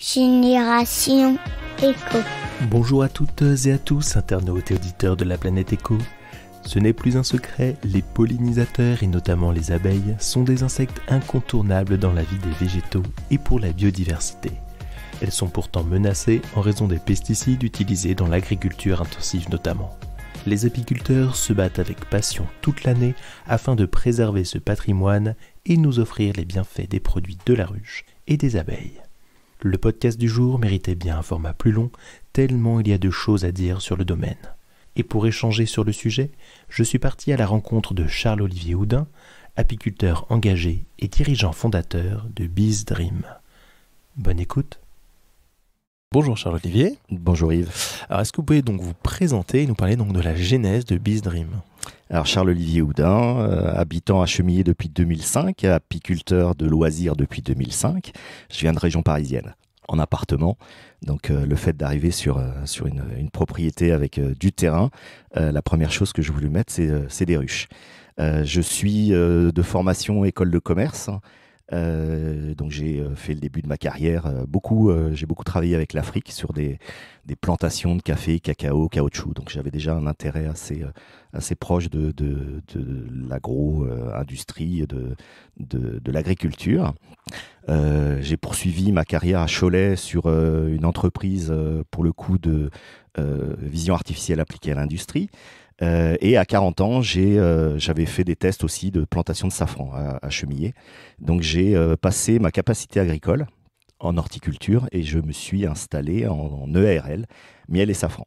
Génération Éco. Bonjour à toutes et à tous, internautes et auditeurs de la planète Éco. Ce n'est plus un secret, les pollinisateurs et notamment les abeilles sont des insectes incontournables dans la vie des végétaux et pour la biodiversité. Elles sont pourtant menacées en raison des pesticides utilisés dans l'agriculture intensive notamment. Les apiculteurs se battent avec passion toute l'année afin de préserver ce patrimoine et nous offrir les bienfaits des produits de la ruche et des abeilles. Le podcast du jour méritait bien un format plus long, tellement il y a de choses à dire sur le domaine. Et pour échanger sur le sujet, je suis parti à la rencontre de Charles-Olivier Houdin, apiculteur engagé et dirigeant fondateur de Bees Dream. Bonne écoute. Bonjour Charles-Olivier. Bonjour Yves. Alors est-ce que vous pouvez donc vous présenter et nous parler donc de la genèse de Bees Dream alors Charles-Olivier Houdin, euh, habitant à Chemillé depuis 2005, apiculteur de loisirs depuis 2005. Je viens de région parisienne, en appartement. Donc euh, le fait d'arriver euh, sur, une, une, propriété avec du terrain, la première chose que je voulais mettre, c'est des ruches. je suis de formation école de commerce. Euh, donc j'ai euh, fait le début de ma carrière. Euh, beaucoup, j'ai beaucoup travaillé avec l'Afrique sur des, plantations de café, cacao, caoutchouc. Donc j'avais déjà un intérêt assez, assez proche de, de l'agro-industrie, de, de, l'agriculture. j'ai poursuivi ma carrière à Cholet sur une entreprise, pour le coup, de vision artificielle appliquée à l'industrie. Euh, et à 40 ans, euh, j'avais fait des tests aussi de plantation de safran à, Chemillé. Donc j'ai euh, passé ma capacité agricole en horticulture et je me suis installé en, en ERL, miel et safran.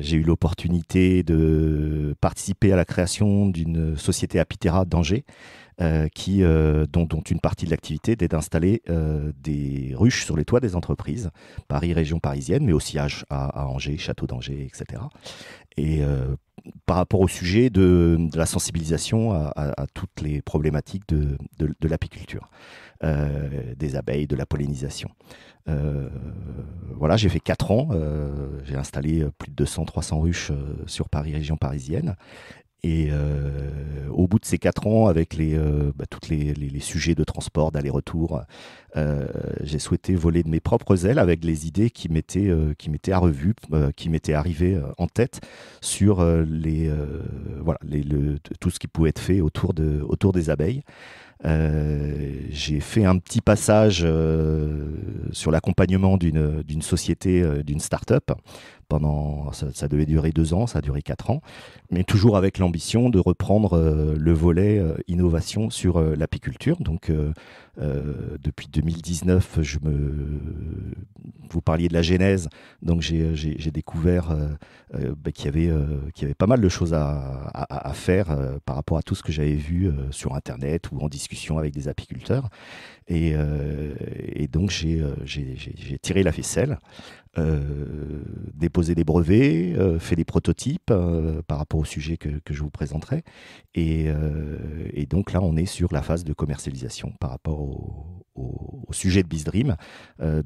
j'ai eu l'opportunité de participer à la création d'une société apitera d'Angers, dont, dont, une partie de l'activité était d'installer des ruches sur les toits des entreprises, Paris, région parisienne, mais aussi à, Angers, Château d'Angers, etc. Et par rapport au sujet de, la sensibilisation à, toutes les problématiques de, l'apiculture, euh, des abeilles, de la pollinisation. Euh, voilà, j'ai fait 4 ans, euh, j'ai installé plus de 200-300 ruches sur Paris, région parisienne, et euh, au bout de ces quatre ans, avec les, euh, bah, tous les, sujets de transport, d'aller-retour, euh, j'ai souhaité voler de mes propres ailes avec les idées qui m'étaient, qui m'étaient à revue, qui m'étaient arrivées en tête sur tout ce qui pouvait être fait autour des abeilles. Euh, j'ai fait un petit passage euh, sur l'accompagnement d'une société, euh, d'une start-up. Pendant, ça, ça, devait durer deux ans, ça a duré quatre ans, mais toujours avec l'ambition de reprendre le volet innovation sur l'apiculture. Donc, euh, depuis 2019, je me... vous parliez de la genèse, donc j'ai découvert qu'il y, avait, pas mal de choses à, faire euh, par rapport à tout ce que j'avais vu euh, sur Internet ou en discussion avec des apiculteurs. Et, et donc j'ai tiré la ficelle. Euh, déposer des brevets, euh, fait des prototypes euh, par rapport au sujet que, je vous présenterai. Et, donc là, on est sur la phase de commercialisation par rapport au, sujet de BizDream.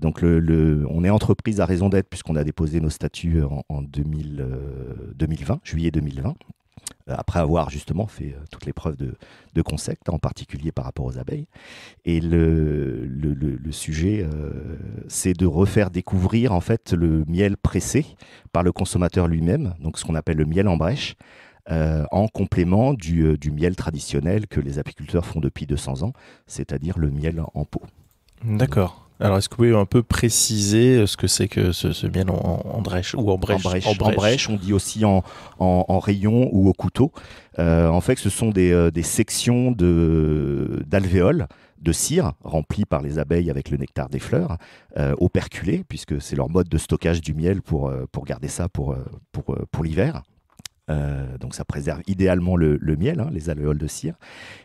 donc on est entreprise à raison d'être puisqu'on a déposé nos statuts en, 2020, juillet 2020. Euh, après avoir justement fait euh, toutes les preuves de, concept, en particulier par rapport aux abeilles. Et le, sujet, euh, c'est de refaire découvrir en fait le miel pressé par le consommateur lui-même, donc ce qu'on appelle le miel en brèche, en complément du, du, miel traditionnel que les apiculteurs font depuis 200 ans, c'est-à-dire le miel en pot. D'accord. Alors, est-ce que vous pouvez un peu préciser ce que c'est que ce, ce miel en, en, brèche ou en brèche, en brèche, on dit aussi en, rayon ou au couteau. Euh, en fait, ce sont des, euh, sections d'alvéoles de, cire remplies par les abeilles avec le nectar des fleurs, euh, operculées, puisque c'est leur mode de stockage du miel pour, euh, garder ça pour, pour l'hiver. Euh, donc ça préserve idéalement le, miel, hein, les alvéoles de cire.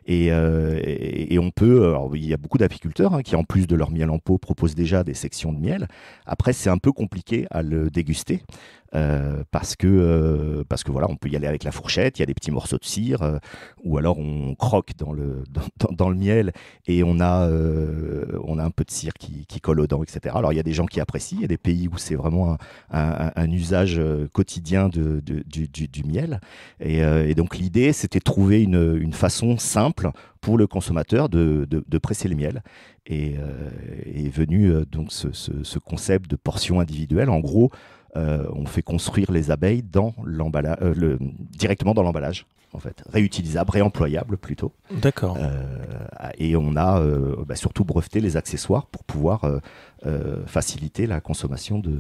Et, euh, on peut, euh, il y a beaucoup d'apiculteurs hein, qui en plus de leur miel en pot proposent déjà des sections de miel. Après c'est un peu compliqué à le déguster. Euh, parce que euh, parce que voilà, on peut y aller avec la fourchette. Il y a des petits morceaux de cire, euh, ou alors on croque dans le dans, le miel et on a on a un peu de cire qui, qui, colle aux dents, etc. Alors il y a des gens qui apprécient, il y a des pays où c'est vraiment un, usage quotidien de, du, miel. Et, donc l'idée, c'était trouver une, façon simple pour le consommateur de, presser le miel. Et est venu donc ce, ce, concept de portion individuelle. En gros, euh, on fait construire les abeilles euh, directement dans l'emballage en fait, réutilisable, réemployable plutôt. D'accord. Euh, et on a bah, surtout breveté les accessoires pour pouvoir faciliter la consommation de,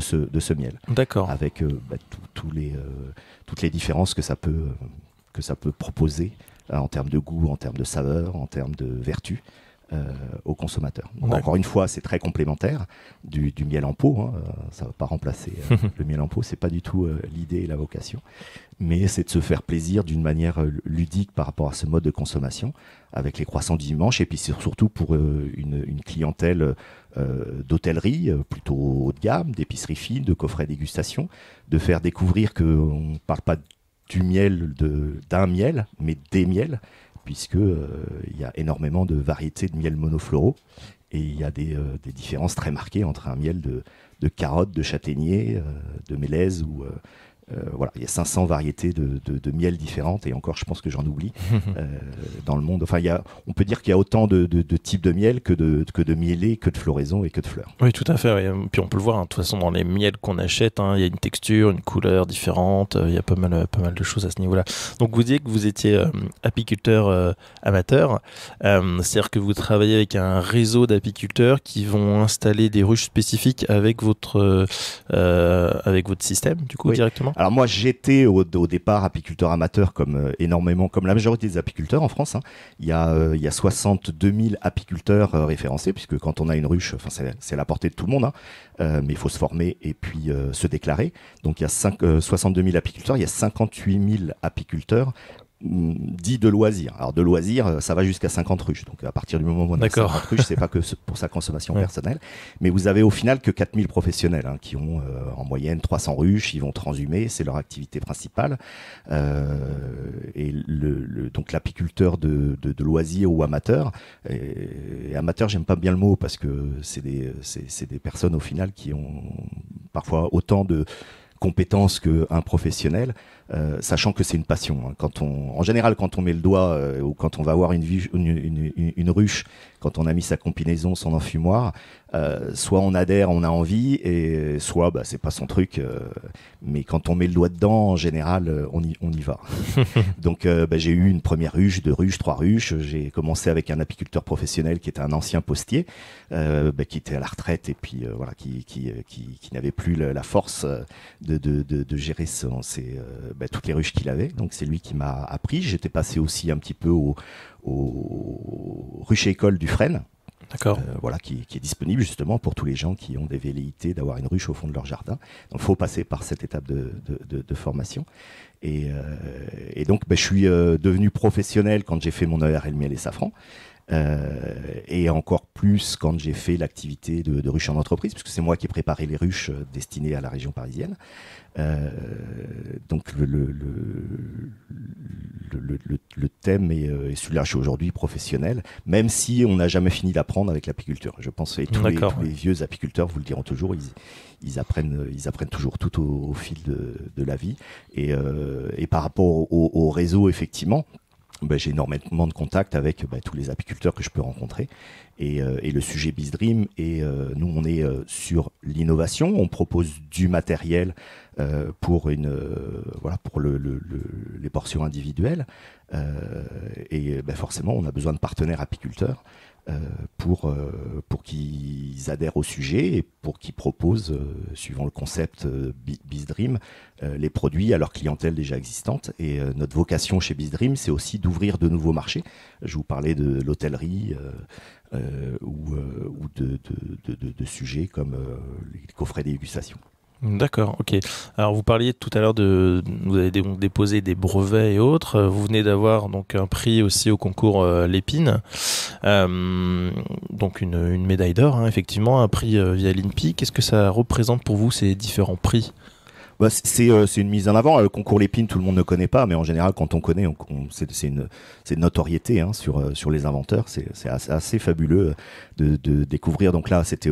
ce, miel. D'accord. Avec bah, toutes les différences que ça peut proposer en termes de goût, en termes de saveur, en termes de vertu. Euh, aux consommateurs. encore une fois, c'est très complémentaire du, miel en pot. Hein. Euh, ça ne va pas remplacer euh, le miel en pot, c'est pas du tout l'idée et la vocation. Mais c'est de se faire plaisir d'une manière ludique par rapport à ce mode de consommation, avec les croissants du dimanche, et puis surtout pour une, une, clientèle d'hôtellerie plutôt haut de gamme, d'épicerie fine, de coffret dégustation, de faire découvrir qu'on ne parle pas du miel, d'un miel, mais des miels puisque euh, il y a énormément de variétés de miel monofloraux et il y a euh, des, différences très marquées entre un miel de, carottes, de châtaignier, euh, de mélèze ou euh, voilà, il y a 500 variétés de, miel différentes, et encore, je pense que j'en oublie euh, dans le monde. Enfin, il y on peut dire qu'il y a autant de, types de miel que de, que de mielés, que de floraisons et que de fleurs. Oui, tout à fait. et Puis on peut le voir, hein, de toute façon, dans les miels qu'on achète, hein, il y a une texture, une couleur différente, euh, il y a pas mal, pas mal de choses à ce niveau-là. Donc vous disiez que vous étiez apiculteur amateur, c'est-à-dire que vous travaillez avec un réseau d'apiculteurs qui vont installer des ruches spécifiques avec votre, avec votre système, du coup, directement alors moi, j'étais au, au, départ apiculteur amateur, comme euh, énormément, comme la majorité des apiculteurs en France. Hein. Il, y a, euh, il y a 62 000 apiculteurs euh, référencés, puisque quand on a une ruche, enfin c'est la portée de tout le monde, hein. mais il faut se former et puis se déclarer. Donc il y a 5, 62 000 apiculteurs, il y a 58 000 apiculteurs Mm, dit de loisir, Alors de loisir euh, ça va jusqu'à 50 ruches. Donc à partir du moment où on a 50 ruches, c'est pas que pour sa consommation personnelle, mais vous avez au final que 4000 professionnels hein, qui ont euh, en moyenne 300 ruches, ils vont transhumer, c'est leur activité principale. Euh, et le, donc l'apiculteur de, de, loisirs ou amateur, et, amateur j'aime pas bien le mot parce que c'est des, c'est des personnes au final qui ont parfois autant de compétences qu'un professionnel euh, sachant que c'est une passion. Hein. Quand on, en général, quand on met le doigt euh, ou quand on va voir une, une, une, ruche, quand on a mis sa combinaison, son enfumoir, euh, soit on adhère, on a envie, et soit bah, c'est pas son truc. mais quand on met le doigt dedans, en général, on y, on y va. Donc bah, j'ai eu une première ruche, deux ruches, trois ruches. J'ai commencé avec un apiculteur professionnel qui était un ancien postier, bah, qui était à la retraite et puis voilà, qui, qui, qui, n'avait plus la, force de, de, de, gérer son, ses bah, toutes les ruches qu'il avait. Donc c'est lui qui m'a appris. J'étais passé aussi un petit peu au, au ruche école du Fresne. Euh, voilà, qui, est disponible justement pour tous les gens qui ont des velléités d'avoir une ruche au fond de leur jardin. Donc, il faut passer par cette étape de, formation. Et, euh, donc, bah, je suis euh, devenu professionnel quand j'ai fait mon ERL miel et safran. et encore plus quand j'ai fait l'activité de, ruche en entreprise, puisque c'est moi qui ai préparé les ruches destinées à la région parisienne. Euh, donc le, le, le, le, thème est, euh, est celui-là suis aujourd'hui professionnel, même si on n'a jamais fini d'apprendre avec l'apiculture. Je pense que tous, les, vieux apiculteurs vous le diront toujours, ils, ils apprennent, ils apprennent toujours tout au, au fil de, de, la vie. Et, euh, et par rapport au, au réseau, effectivement, bah, j'ai énormément de contacts avec bah, tous les apiculteurs que je peux rencontrer. Et, euh, le sujet BizDream, et euh, nous, on est euh, sur l'innovation. On propose du matériel pour, une, voilà, pour les portions individuelles. et bah, forcément, on a besoin de partenaires apiculteurs. Euh, pour, euh, pour qu'ils adhèrent au sujet et pour qu'ils proposent, euh, suivant le concept BizDream, les produits à leur clientèle déjà existante. Et notre vocation chez BizDream, c'est aussi d'ouvrir de nouveaux marchés. Je vous parlais de l'hôtellerie ou, de, de, de, de, sujets comme les coffrets dégustation. D'accord, ok. Alors vous parliez tout à l'heure de, vous avez déposé des brevets et autres. Euh, vous venez d'avoir donc un prix aussi au concours euh, Lépine, euh, donc une, médaille d'or, hein, effectivement, un prix via l'INPI. Qu'est-ce que ça représente pour vous ces différents prix bah, c'est une mise en avant. Le concours Lépine, tout le monde ne connaît pas, mais en général, quand on connaît, c'est une, notoriété hein, sur, sur les inventeurs. C'est assez, fabuleux de, découvrir. Donc là, c'était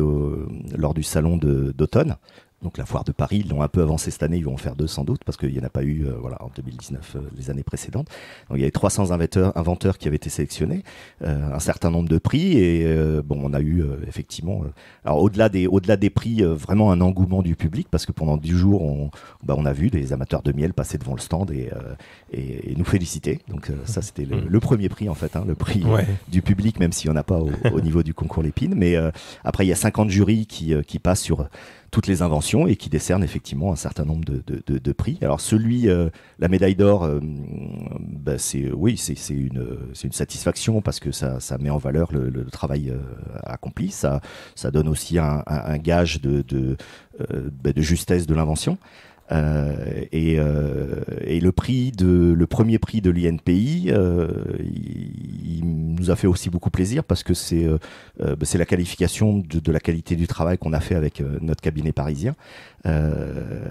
lors du salon d'automne. Donc la foire de Paris, ils l'ont un peu avancé cette année, ils vont en faire deux sans doute, parce qu'il n'y en a pas eu euh, voilà, en 2019, euh, les années précédentes. Donc il y avait 300 inventeurs, qui avaient été sélectionnés, euh, un certain nombre de prix, et bon, on a eu effectivement, alors au-delà des, au des prix, vraiment un engouement du public, parce que pendant 10 jours, on, bah, on a vu des amateurs de miel passer devant le stand et, et, nous féliciter. Donc ça, c'était mm. le, premier prix, en fait, hein, le prix du public, même s'il n'y en a pas au, niveau du concours Lépine. Mais après, il y a 50 jurys qui, qui passent sur toutes les inventions et qui décernent effectivement un certain nombre de, prix. Alors celui, euh, la médaille d'or, euh, bah, c'est euh, oui, c'est une, une satisfaction parce que ça, met en valeur le, travail accompli, ça, ça donne aussi un, gage de, de, bah, de justesse de l'invention. Euh, et, euh, et, le prix de le premier prix de l'INPI, euh, il, il, nous a fait aussi beaucoup plaisir parce que c'est c'est la qualification de, la qualité du travail qu'on a fait avec notre cabinet parisien. Ken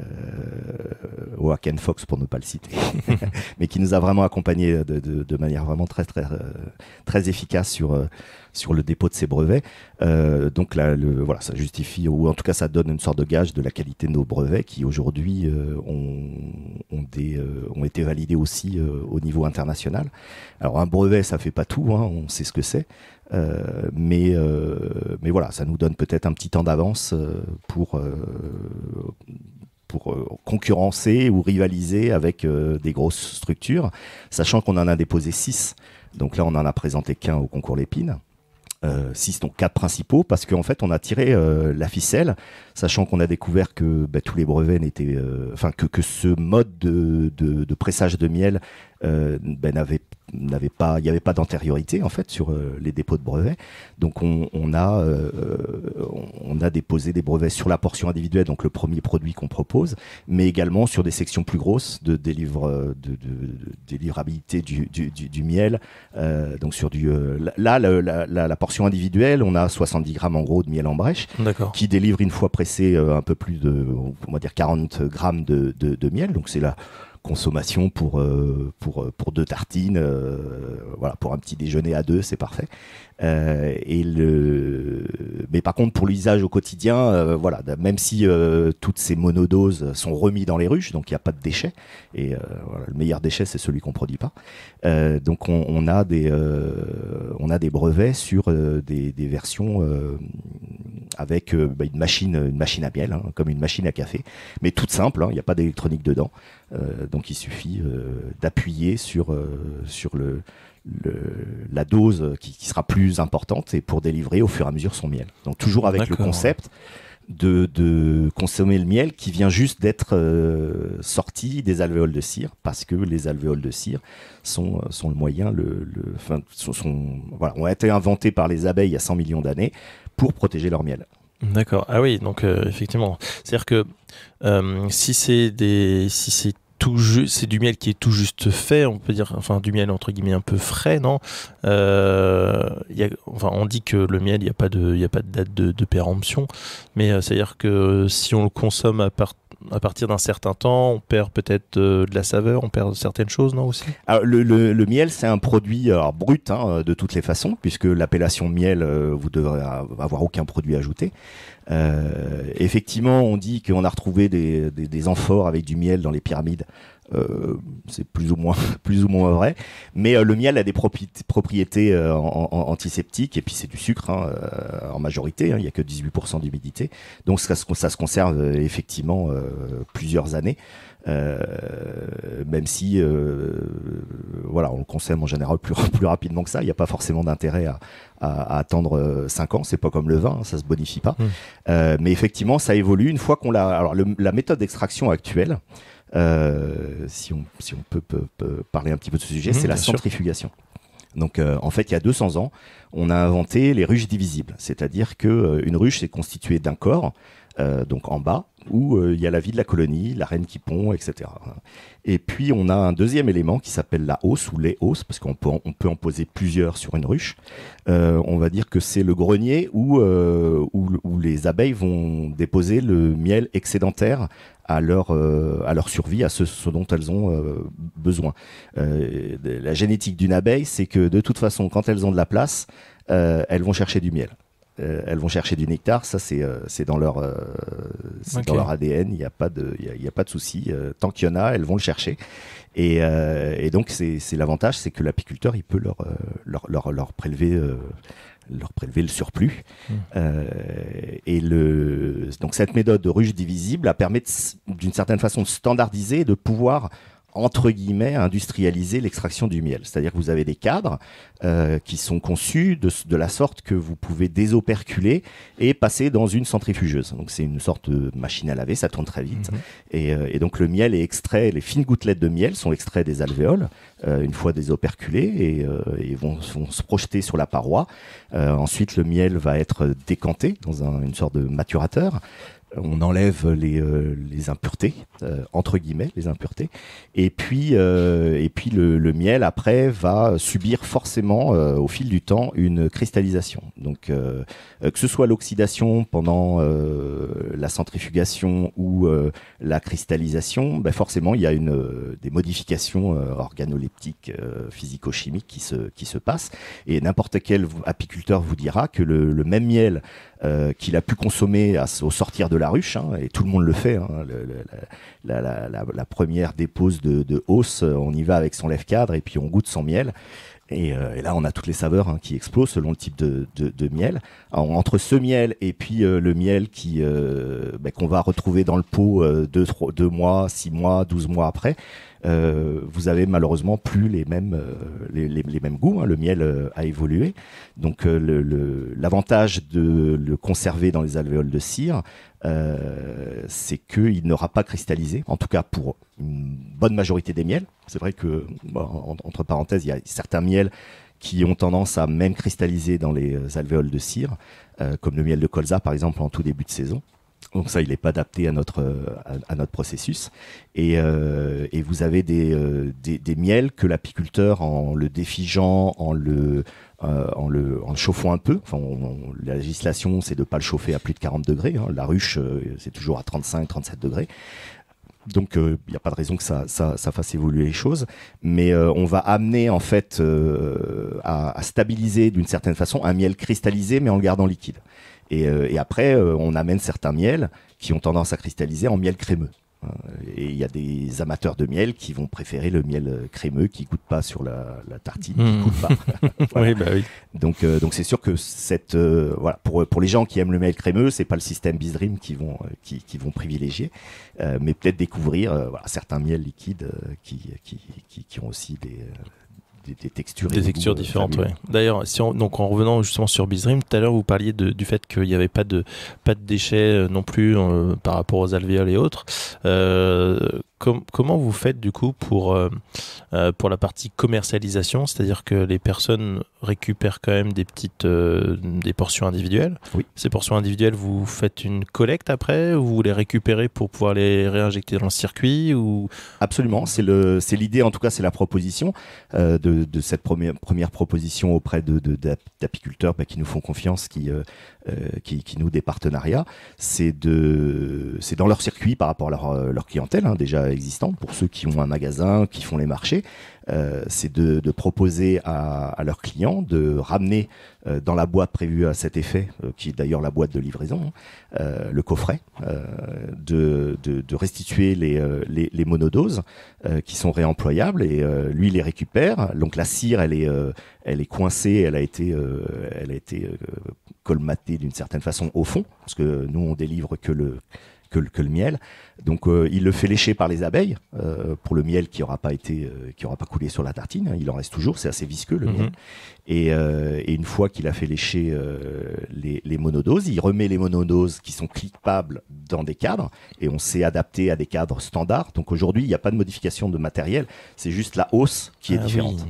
Fox pour ne pas le citer, mais qui nous a vraiment accompagné de, de, de manière vraiment très très très efficace sur sur le dépôt de ces brevets. Euh, donc là, le, voilà, ça justifie, ou en tout cas ça donne une sorte de gage de la qualité de nos brevets qui aujourd'hui euh, euh, ont, été validés aussi au niveau international. Alors un brevet, ça fait pas tout, hein, on sait ce que c'est. mais, mais voilà, ça nous donne peut-être un petit temps d'avance pour, pour concurrencer ou rivaliser avec des grosses structures, sachant qu'on en a déposé 6. Donc là, on en a présenté qu'un au concours Lépine. Euh, six, donc quatre principaux, parce qu'en fait, on a tiré euh, la ficelle, sachant qu'on a découvert que bah, tous les brevets n'étaient, euh, enfin que, que ce mode de, pressage de miel bah, n'avait n'avait n'avait pas, il n'y avait pas d'antériorité en fait sur euh, les dépôts de brevets. Donc on, on a, euh, euh, on a déposé des brevets sur la portion individuelle, donc le premier produit qu'on propose, mais également sur des sections plus grosses de délivre, de, délivrabilité du, du, du, miel. donc sur du, là la, la, la, portion individuelle, on a 70 grammes en gros de miel en brèche, qui délivre une fois pressé un peu plus de, on va dire 40 grammes de, de miel. Donc c'est la consommation pour, euh, pour, euh, pour deux tartines, euh, voilà, pour un petit déjeuner à deux, c'est parfait. et le... Mais par contre, pour l'usage au quotidien, voilà, même si toutes ces monodoses sont remises dans les ruches, donc il n'y a pas de déchets, et le meilleur déchet, c'est celui qu'on ne produit pas, donc on, a des, on a des brevets sur des, versions avec bah, une machine une machine à miel, hein, comme une machine à café, mais toute simple, hein, il n'y a pas d'électronique dedans. Donc il suffit euh, d'appuyer sur, euh, sur le, la dose qui, sera plus importante et pour délivrer au fur et à mesure son miel. Donc toujours avec le concept de, de, consommer le miel qui vient juste d'être euh, sorti des alvéoles de cire parce que les alvéoles de cire sont, sont le moyen, le, sont, voilà, ont été inventées par les abeilles il y a 100 millions d'années pour protéger leur miel. D'accord. Ah oui, donc effectivement. C'est-à-dire que si c'est des, si c'est tout c'est du miel qui est tout juste fait, on peut dire, enfin du miel entre guillemets un peu frais, non euh, Enfin, on dit que le miel, il n'y a pas de, a pas de date de, péremption, mais euh, c'est à dire que si on le consomme à partir à partir d'un certain temps, on perd peut-être euh, de la saveur, on perd certaines choses, non aussi ah, le, miel, c'est un produit brut hein, euh, de toutes les façons, puisque l'appellation miel, euh, vous devrez avoir aucun produit ajouté. effectivement, on dit qu'on a retrouvé des, amphores avec du miel dans les pyramides euh, c'est plus ou moins plus ou moins vrai. Mais euh, le miel a des propriétés euh, antiseptiques et puis c'est du sucre hein, en majorité. Hein. il n'y a que 18% d'humidité, donc ça, se conserve effectivement plusieurs années. même si voilà, on le consomme en général plus, plus rapidement que ça. Il n'y a pas forcément d'intérêt à, attendre 5 ans. C'est pas comme le vin, hein, ça se bonifie pas. Mmh. mais effectivement, ça évolue une fois qu'on l'a. Alors la méthode d'extraction actuelle. Euh, si on, peut, parler un petit peu de ce sujet, mhm, c'est la centrifugation. Donc euh, en fait, il y a 200 ans, on a inventé les ruches divisibles, c'est-à-dire que euh, une ruche est constituée d'un corps euh, donc en bas, où euh, il y a la vie de la colonie, la reine qui pond, etc. Et puis on a un deuxième élément qui s'appelle la hausse ou les hausses, parce qu'on peut, on peut en poser plusieurs sur une ruche. Euh, on va dire que c'est le grenier où, où, les abeilles vont déposer le miel excédentaire à leur, à leur survie, à ce dont elles ont besoin. la génétique d'une abeille, c'est que de toute façon, quand elles ont de la place, elles vont chercher du miel. Euh, elles vont chercher du nectar, ça c'est euh, dans, leur, euh, dans leur ADN, il n'y a pas de, il a pas de souci. tant qu'il y en a, elles vont le chercher. Et, donc c'est l'avantage, c'est que l'apiculteur, il peut leur, leur, leur, prélever leur prélever le surplus. Hmm. et le, donc cette méthode de ruche divisible a permet d'une certaine façon de standardiser de pouvoir entre guillemets, industrialiser l'extraction du miel. C'est-à-dire que vous avez des cadres euh, qui sont conçus de, de, la sorte que vous pouvez désoperculer et passer dans une centrifugeuse. Donc c'est une sorte de machine à laver, ça tourne très vite. Mhm. Et, euh, et, donc le miel est extrait, les fines gouttelettes de miel sont extraites des alvéoles, euh, une fois désoperculées, et, euh, et vont, vont, se projeter sur la paroi. Euh, ensuite, le miel va être décanté dans une sorte de maturateur on enlève les, euh, impuretés, euh, entre guillemets, les impuretés. Et puis, euh, et puis le, miel, après, va subir forcément, au fil du temps, une cristallisation. Donc, que ce soit l'oxydation pendant la centrifugation ou la cristallisation, ben forcément, il y a une, des modifications organoleptiques, physico-chimiques qui se, qui se passent. Et n'importe quel apiculteur vous dira que le, même miel qu'il a pu consommer au sortir de la la ruche, hein, et tout le monde le fait. Hein. la, première dépose de, hausse, euh, on y va avec son lève-cadre et puis on goûte son miel. Et, euh, là, on a toutes les saveurs hein, qui explosent selon le type de, miel. entre ce miel et puis euh, le miel qui ben, qu'on va retrouver dans le pot 2 deux, mois, six mois, douze mois après, euh, vous avez malheureusement plus les mêmes, euh, les, mêmes goûts. Hein. Le miel euh, a évolué. Donc l'avantage de le conserver dans les alvéoles de cire, c'est qu'il n'aura pas cristallisé, en tout cas pour une bonne majorité des miels. C'est vrai que, entre parenthèses, il y a certains miels qui ont tendance à même cristalliser dans les alvéoles de cire, comme le miel de colza par exemple en tout début de saison. Donc ça, il n'est pas adapté à notre euh, à, notre processus. Et, euh, et vous avez euh, des, des, miels que l'apiculteur, en le défigeant, en le euh, en, le, en le chauffant un peu. Enfin, la législation, c'est de ne pas le chauffer à plus de 40 degrés. Hein. La ruche, c'est toujours à 35-37 degrés. Donc il n'y a pas de raison que ça, ça, ça fasse évoluer les choses, mais on va amener en fait à, à, stabiliser d'une certaine façon un miel cristallisé mais en le gardant liquide. Et, euh, et après, euh, on amène certains miels qui ont tendance à cristalliser en miel crémeux. Euh, et il y a des amateurs de miel qui vont préférer le miel crémeux qui goûte pas sur la, la tartine, qui hmm. pas. oui, bah oui. Donc, donc c'est sûr que cette, voilà, pour, pour les gens qui aiment le miel crémeux, c'est pas le système Bisdream qui vont, qui, vont privilégier, mais peut-être découvrir voilà, certains miels liquides qui, qui, qui, qui, ont aussi des des, textures. Des, textures euh, différentes, D'ailleurs, si donc en revenant justement sur Bizrim, tout à l'heure vous parliez de, du fait qu'il n'y avait pas de, pas de déchets euh, non plus euh, par rapport aux alvéoles et autres. Euh, comment vous faites du coup pour, euh, euh, pour la partie commercialisation C'est-à-dire que les personnes récupèrent quand même des petites euh, des portions individuelles. Oui. Ces portions individuelles, vous faites une collecte après vous les récupérez pour pouvoir les réinjecter dans le circuit ou... Absolument, c'est l'idée, en tout cas c'est la proposition de, cette première, première proposition auprès d'apiculteurs de, bah, d'apiculteurs qui nous font confiance, qui, qui, qui des partenariats. C'est dans leur circuit par rapport à leur, clientèle hein, déjà existantes, pour ceux qui ont un magasin, qui font les marchés, euh, c'est de, proposer à, leurs clients de ramener euh, dans la boîte prévue à cet effet, euh, qui est d'ailleurs la boîte de livraison, hein, le coffret, de, restituer les, monodoses qui sont réemployables et lui les récupère. Donc la cire, elle est, elle est coincée, elle a été, elle a été colmatée d'une certaine façon au fond, parce que nous on délivre que le que, le miel. Donc euh, il le fait lécher par les abeilles euh, pour le miel qui n'aura pas été, euh, qui aura pas coulé sur la tartine. Hein. Il en reste toujours, c'est assez visqueux le mhm. miel. Et, une fois qu'il a fait lécher les, monodoses, il remet les monodoses qui sont clipables dans des cadres et on s'est adapté à des cadres standards. Donc aujourd'hui il n'y a pas de modification de matériel, c'est juste la hausse qui est ah différente.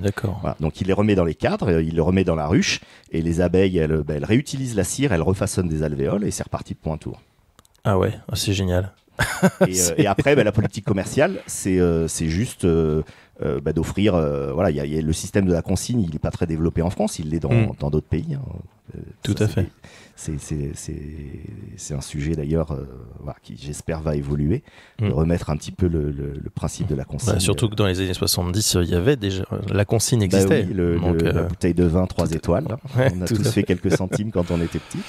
Donc il les remet dans les cadres, il les remet dans la ruche et les abeilles bah, elles, réutilisent la cire, elles refaçonnent des alvéoles et c'est reparti pour point tour. Ah ouais, ah, c'est génial. et, euh, après, bah, la politique commerciale, c'est euh, juste euh, euh, bah, d'offrir. voilà, il y a le système de la consigne, il n'est pas très développé en France, il l'est dans hmm. d'autres pays. Hein. Tout à fait. C'est un sujet d'ailleurs qui, j'espère, va évoluer, hmm. remettre un petit peu le, le, principe de la bah, consigne. surtout que dans les années 70, il y avait déjà. La consigne existait. le, bouteille de vin trois étoiles. Hein. on a tous fait quelques centimes quand on était petit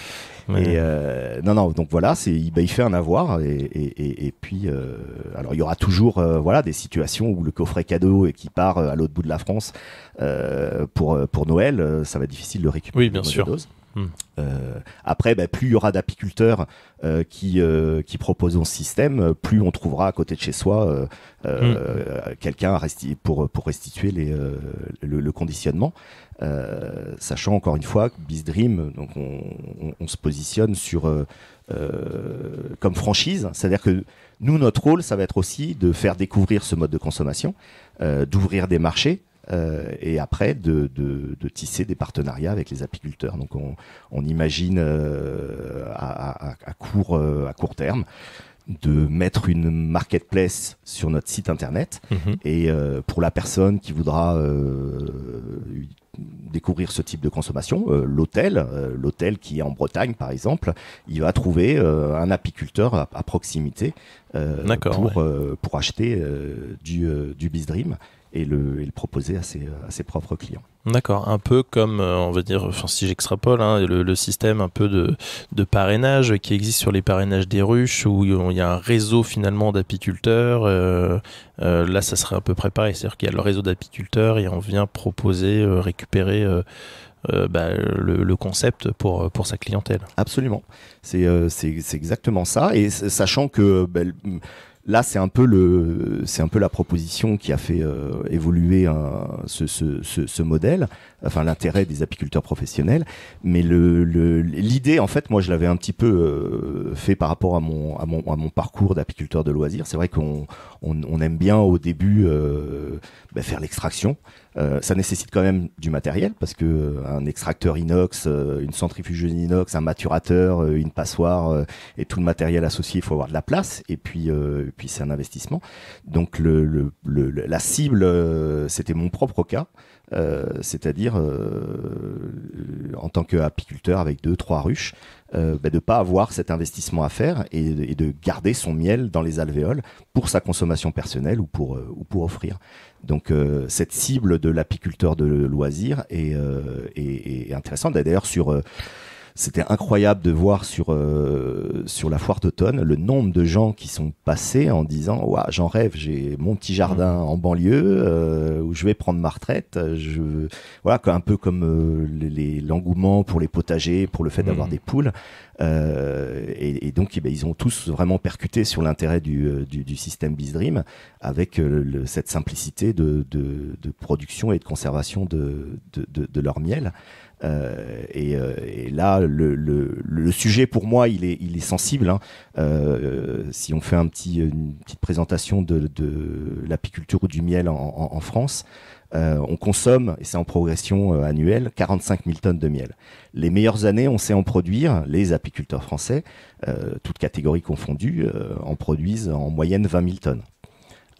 euh, non, non, donc voilà, c'est, bah, il, fait un avoir. Et, et, et, et puis, euh, alors il y aura toujours euh, voilà, des situations où le coffret cadeau et qui part euh, à l'autre bout de la France euh, pour, pour Noël, ça va être difficile de récupérer. Oui, bien sûr. Hmm. Euh, après, bah, plus il y aura d'apiculteurs qui, euh, qui ce système, plus on trouvera à côté de chez soi hmm. quelqu'un pour, pour restituer les, le, le, conditionnement. Euh, sachant encore une fois que Beast Dream, donc on, se positionne sur euh, euh, comme franchise, c'est-à-dire que nous, notre rôle, ça va être aussi de faire découvrir ce mode de consommation, d'ouvrir des marchés, et après de, tisser des partenariats avec les apiculteurs. Donc on, imagine à, court, à court terme de mettre une marketplace sur notre site internet. Mhm. Et euh, pour la personne qui voudra euh, découvrir ce type de consommation, euh, l'hôtel, l'hôtel qui est en Bretagne par exemple, il va trouver un apiculteur à, proximité pour, pour acheter du, du Dream et le, proposer à ses, propres clients. D'accord, un peu comme, euh, on va dire, enfin, si j'extrapole, hein, le, système un peu de, parrainage qui existe sur les parrainages des ruches, où il y a un réseau finalement d'apiculteurs. Euh, euh, là, ça serait un peu près pareil, c'est-à-dire qu'il y a le réseau d'apiculteurs et on vient proposer, récupérer... Bah, le, concept pour, pour sa clientèle. Absolument. C'est c'est exactement ça. Et sachant que bah, Là, c'est un peu le, c'est un peu la proposition qui a fait euh, évoluer ce, modèle, enfin l'intérêt des apiculteurs professionnels. Mais l'idée, en fait, moi, je l'avais un petit peu euh, fait par rapport à mon, à mon, à mon parcours d'apiculteur de loisirs. C'est vrai qu'on on, aime bien au début euh, bah, faire l'extraction. Euh, ça nécessite quand même du matériel parce que euh, un extracteur inox, euh, une centrifugeuse inox, un maturateur, une passoire et tout le matériel associé, il faut avoir de la place et puis et puis c'est un investissement. Donc le, le la cible, c'était mon propre cas. Euh, c'est-à-dire euh, en tant qu'apiculteur avec deux, trois ruches, euh, bah, de ne pas avoir cet investissement à faire et, de garder son miel dans les alvéoles pour sa consommation personnelle ou pour, ou pour offrir. Donc cette cible de l'apiculteur de loisir est, est, est intéressante. D'ailleurs, sur c'était incroyable de voir sur, euh, sur la foire d'automne le nombre de gens qui sont passés en disant J'en rêve, j'ai mon petit jardin mm. en banlieue euh, où je vais prendre ma retraite. Je... Voilà, un peu comme euh, l'engouement pour les potagers, pour le fait d'avoir mm. des poules. Et, et, donc, eh ben, ils ont tous vraiment percuté sur l'intérêt du, du, du, système Bizdream avec cette simplicité de, de, de, production et de conservation de, de, de leur miel. Euh, euh, et, là, le, sujet pour moi, il est, sensible. Hein. Euh, si on fait une petite présentation de, l'apiculture ou du miel en, France, on consomme, et c'est en progression annuelle, 45 000 tonnes de miel. Les meilleures années, on sait en produire, les apiculteurs français, toutes catégories confondues, en produisent en moyenne 20 000 tonnes.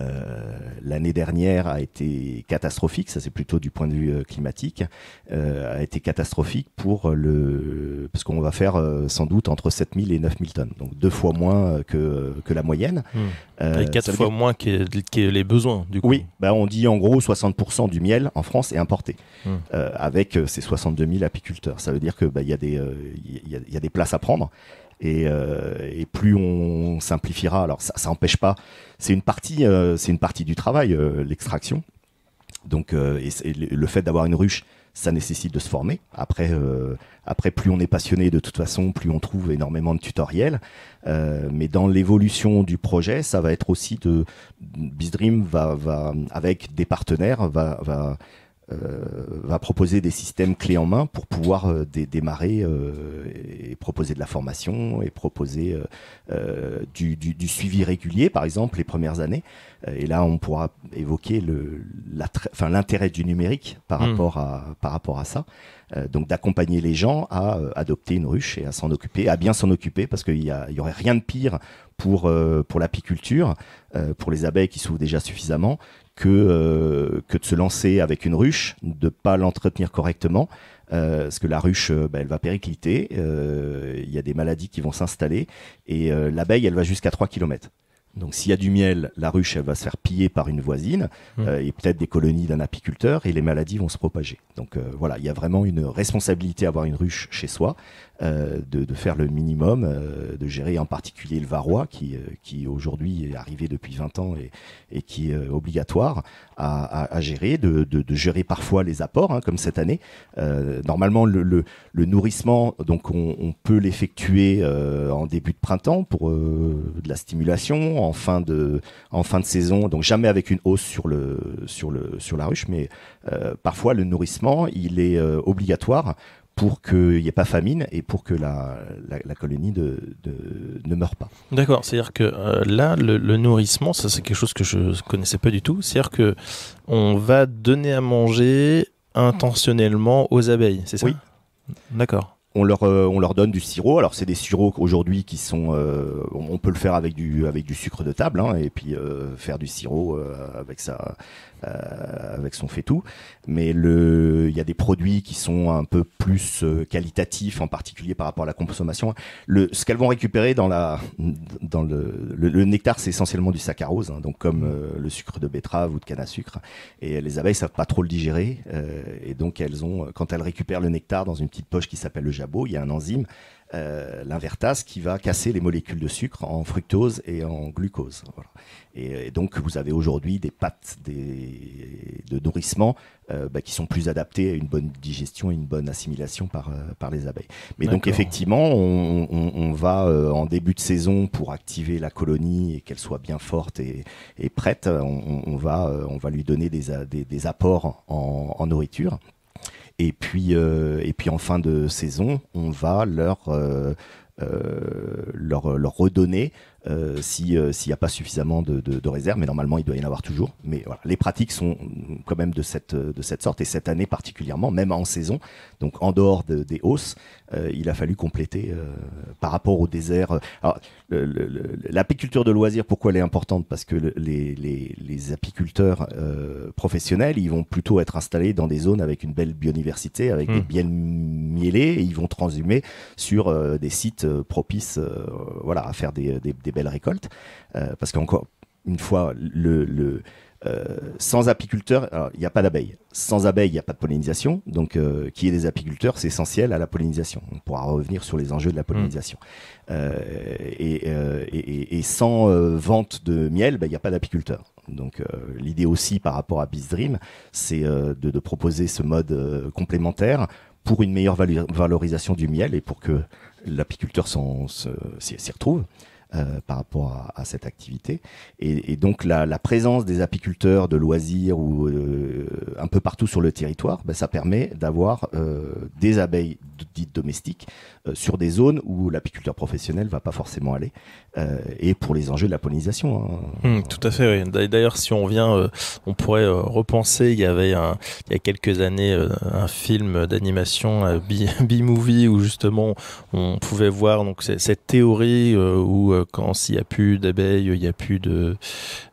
Euh, l'année dernière a été catastrophique, ça c'est plutôt du point de vue euh, climatique, euh, a été catastrophique pour euh, le parce qu'on va faire sans doute entre 7000 et 9000 tonnes, donc deux fois moins que, que la moyenne. Hmm. et quatre fois moins que, que, les besoins du coup. Oui, bah on dit en gros 60% du miel en France est importé hmm. avec ces 62 000 apiculteurs. Ça veut dire que bah, il bah, y, y, a, y a des places à prendre. Euh, et, plus on simplifiera, alors ça, n'empêche empêche pas. C'est une partie, euh, c'est une partie du travail, euh, l'extraction. Donc, le fait d'avoir une ruche, ça nécessite de se former. Après, après plus on est passionné de toute façon, plus on trouve énormément de tutoriels. mais dans l'évolution du projet, ça va être aussi de BizDream va, va avec des partenaires va euh, va proposer des systèmes clés en main pour pouvoir euh, démarrer euh, et proposer de la formation et proposer du, suivi régulier, par exemple, les premières années. Et là, on pourra évoquer l'intérêt du numérique par, mmh. rapport à, par rapport à ça. donc d'accompagner les gens à adopter une ruche et à s'en occuper, à bien s'en occuper, parce qu'il n'y y aurait rien de pire pour, pour l'apiculture, pour les abeilles qui souffrent déjà suffisamment, que, euh, que de se lancer avec une ruche, de pas l'entretenir correctement, euh, parce que la ruche, euh, bah, elle va péricliter, euh, il y a des maladies qui vont s'installer, et l'abeille, elle va jusqu'à 3 km. Donc s'il y a du miel, la ruche elle va se faire piller par une voisine mmh. et peut-être des colonies d'un apiculteur et les maladies vont se propager. Donc voilà, il y a vraiment une responsabilité à avoir une ruche chez soi euh, de, faire le minimum, euh, de gérer en particulier le Varrois, qui, euh, qui aujourd'hui est arrivé depuis 20 ans et, et qui est obligatoire à, à, gérer, de, de, gérer parfois les apports, hein, comme cette année. normalement, le, le, le, nourrissement, donc on, peut l'effectuer en début de printemps pour de la stimulation, en fin, de, en fin de saison, donc jamais avec une hausse sur, le, sur, le, sur la ruche, mais parfois le nourrissement, il est obligatoire pour qu'il n'y ait pas famine et pour que la, la, colonie de, ne meure pas. D'accord, c'est-à-dire que euh, là, le, nourrissement, ça c'est quelque chose que je ne connaissais pas du tout, c'est-à-dire que on va donner à manger intentionnellement aux abeilles, c'est ça Oui. D'accord. On leur, euh, on leur donne du sirop. Alors c'est des sirops aujourd'hui qui sont, euh, on peut le faire avec du avec du sucre de table hein, et puis faire du sirop avec ça... Euh, avec son tout, Mais le, il y a des produits qui sont un peu plus euh, qualitatifs, en particulier par rapport à la consommation. Le, ce qu'elles vont récupérer dans la, dans le, le, nectar, c'est essentiellement du saccharose, hein, donc comme mm. euh, le sucre de betterave ou de canne à sucre. Et les abeilles savent pas trop le digérer, et donc elles ont, quand elles récupèrent le nectar dans une petite poche qui s'appelle le jabot, il y a un enzyme euh, l'invertase qui va casser les molécules de sucre en fructose et en glucose. Et, donc vous avez aujourd'hui des pâtes de nourrissement euh, bah, qui sont plus adaptées à une bonne digestion et une bonne assimilation par, euh, les abeilles. Mais donc effectivement, on, va en début de saison pour activer la colonie et qu'elle soit bien forte et, prête, on, va, lui donner des, apports en nourriture. Et puis, euh, et puis en fin de saison, on va leur, euh, euh, leur, leur redonner euh, euh, s'il n'y a pas suffisamment de, réserves, mais normalement il doit y en avoir toujours. Mais les pratiques sont quand même de cette, euh, de cette sorte, et cette année particulièrement, même en saison, donc en dehors des hausses, il a fallu compléter par rapport au désert. Alors, l'apiculture de loisirs, pourquoi elle est importante Parce que les, les, apiculteurs professionnels, ils vont plutôt être installés dans des zones avec une belle biodiversité, avec des hmm. biens mielés et ils vont transhumer sur des sites propices voilà, à faire des belles récoltes. Euh, parce qu'encore une fois, le, euh, sans apiculteur, il n'y a pas d'abeilles. Sans abeilles, il n'y a pas de pollinisation. Donc, euh, qui est des apiculteurs, c'est essentiel à la pollinisation. On pourra revenir sur les enjeux de la mmh. pollinisation. et, sans vente de miel, ben, il n'y a pas d'apiculteur Donc, l'idée aussi par rapport à Beast Dream, c'est de, de, proposer ce mode complémentaire pour une meilleure valorisation du miel et pour que l'apiculteur s'y retrouve. Euh, par rapport à, cette activité. Et, donc la, présence des apiculteurs de loisirs ou euh, un peu partout sur le territoire, bah, ça permet d'avoir euh, des abeilles dites domestiques sur des zones où l'apiculteur professionnel va pas forcément aller. et pour les enjeux de la pollinisation. Hein. Mmh, tout à fait. D'ailleurs, si on vient, on pourrait repenser. Il y avait il y a quelques années un film d'animation B-movie où justement on pouvait voir donc cette théorie où quand s'il n'y a plus d'abeilles, il n'y a plus de,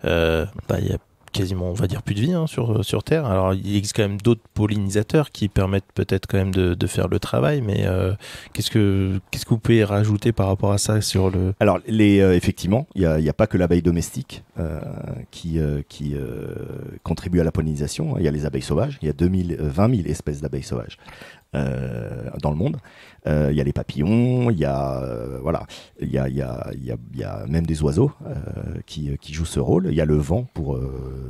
euh, bah, quasiment, on va dire, plus de vie hein, sur, sur Terre. Alors, il existe quand même d'autres pollinisateurs qui permettent peut-être quand même de, faire le travail, mais euh, qu'est-ce que qu'est-ce que vous pouvez rajouter par rapport à ça sur le... Alors, les, euh, effectivement, il n'y a, pas que l'abeille domestique qui, qui contribue à la pollinisation. Il y a les abeilles sauvages, il y a 2000, 20 000 espèces d'abeilles sauvages. Euh, dans le monde. Euh, il y a les papillons, il y a euh, voilà, il y a, y, a, y a, même des oiseaux qui, jouent ce rôle. Il y a le vent pour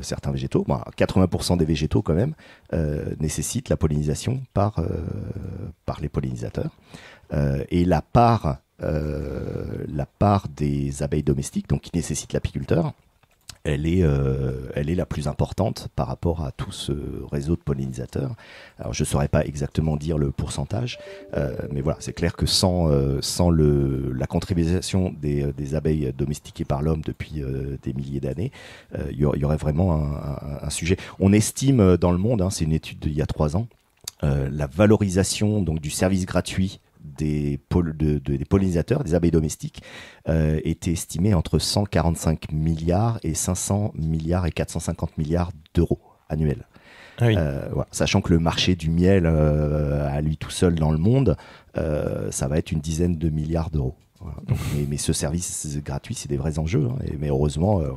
certains végétaux. 80% des végétaux quand même nécessitent la pollinisation par par les pollinisateurs. et la part la part des abeilles domestiques, donc qui nécessitent l'apiculteur, elle est, euh, elle est la plus importante par rapport à tout ce réseau de pollinisateurs. Alors je ne saurais pas exactement dire le pourcentage, euh, mais voilà, c'est clair que sans, euh, sans le, la contribution des, euh, des abeilles domestiquées par l'homme depuis des milliers d'années, il y, aurait vraiment un, un, sujet. On estime dans le monde, hein, c'est une étude d'il y a trois ans, la valorisation donc, du service gratuit des, des pollinisateurs, des abeilles domestiques, euh, était estimé entre 145 milliards et 500 milliards et 450 milliards d'euros annuels. Ah euh, Sachant que le marché du miel euh, à lui tout seul dans le monde, ça va être une dizaine de milliards d'euros mais, ce service gratuit, c'est des vrais enjeux. Hein. Et, mais heureusement, euh,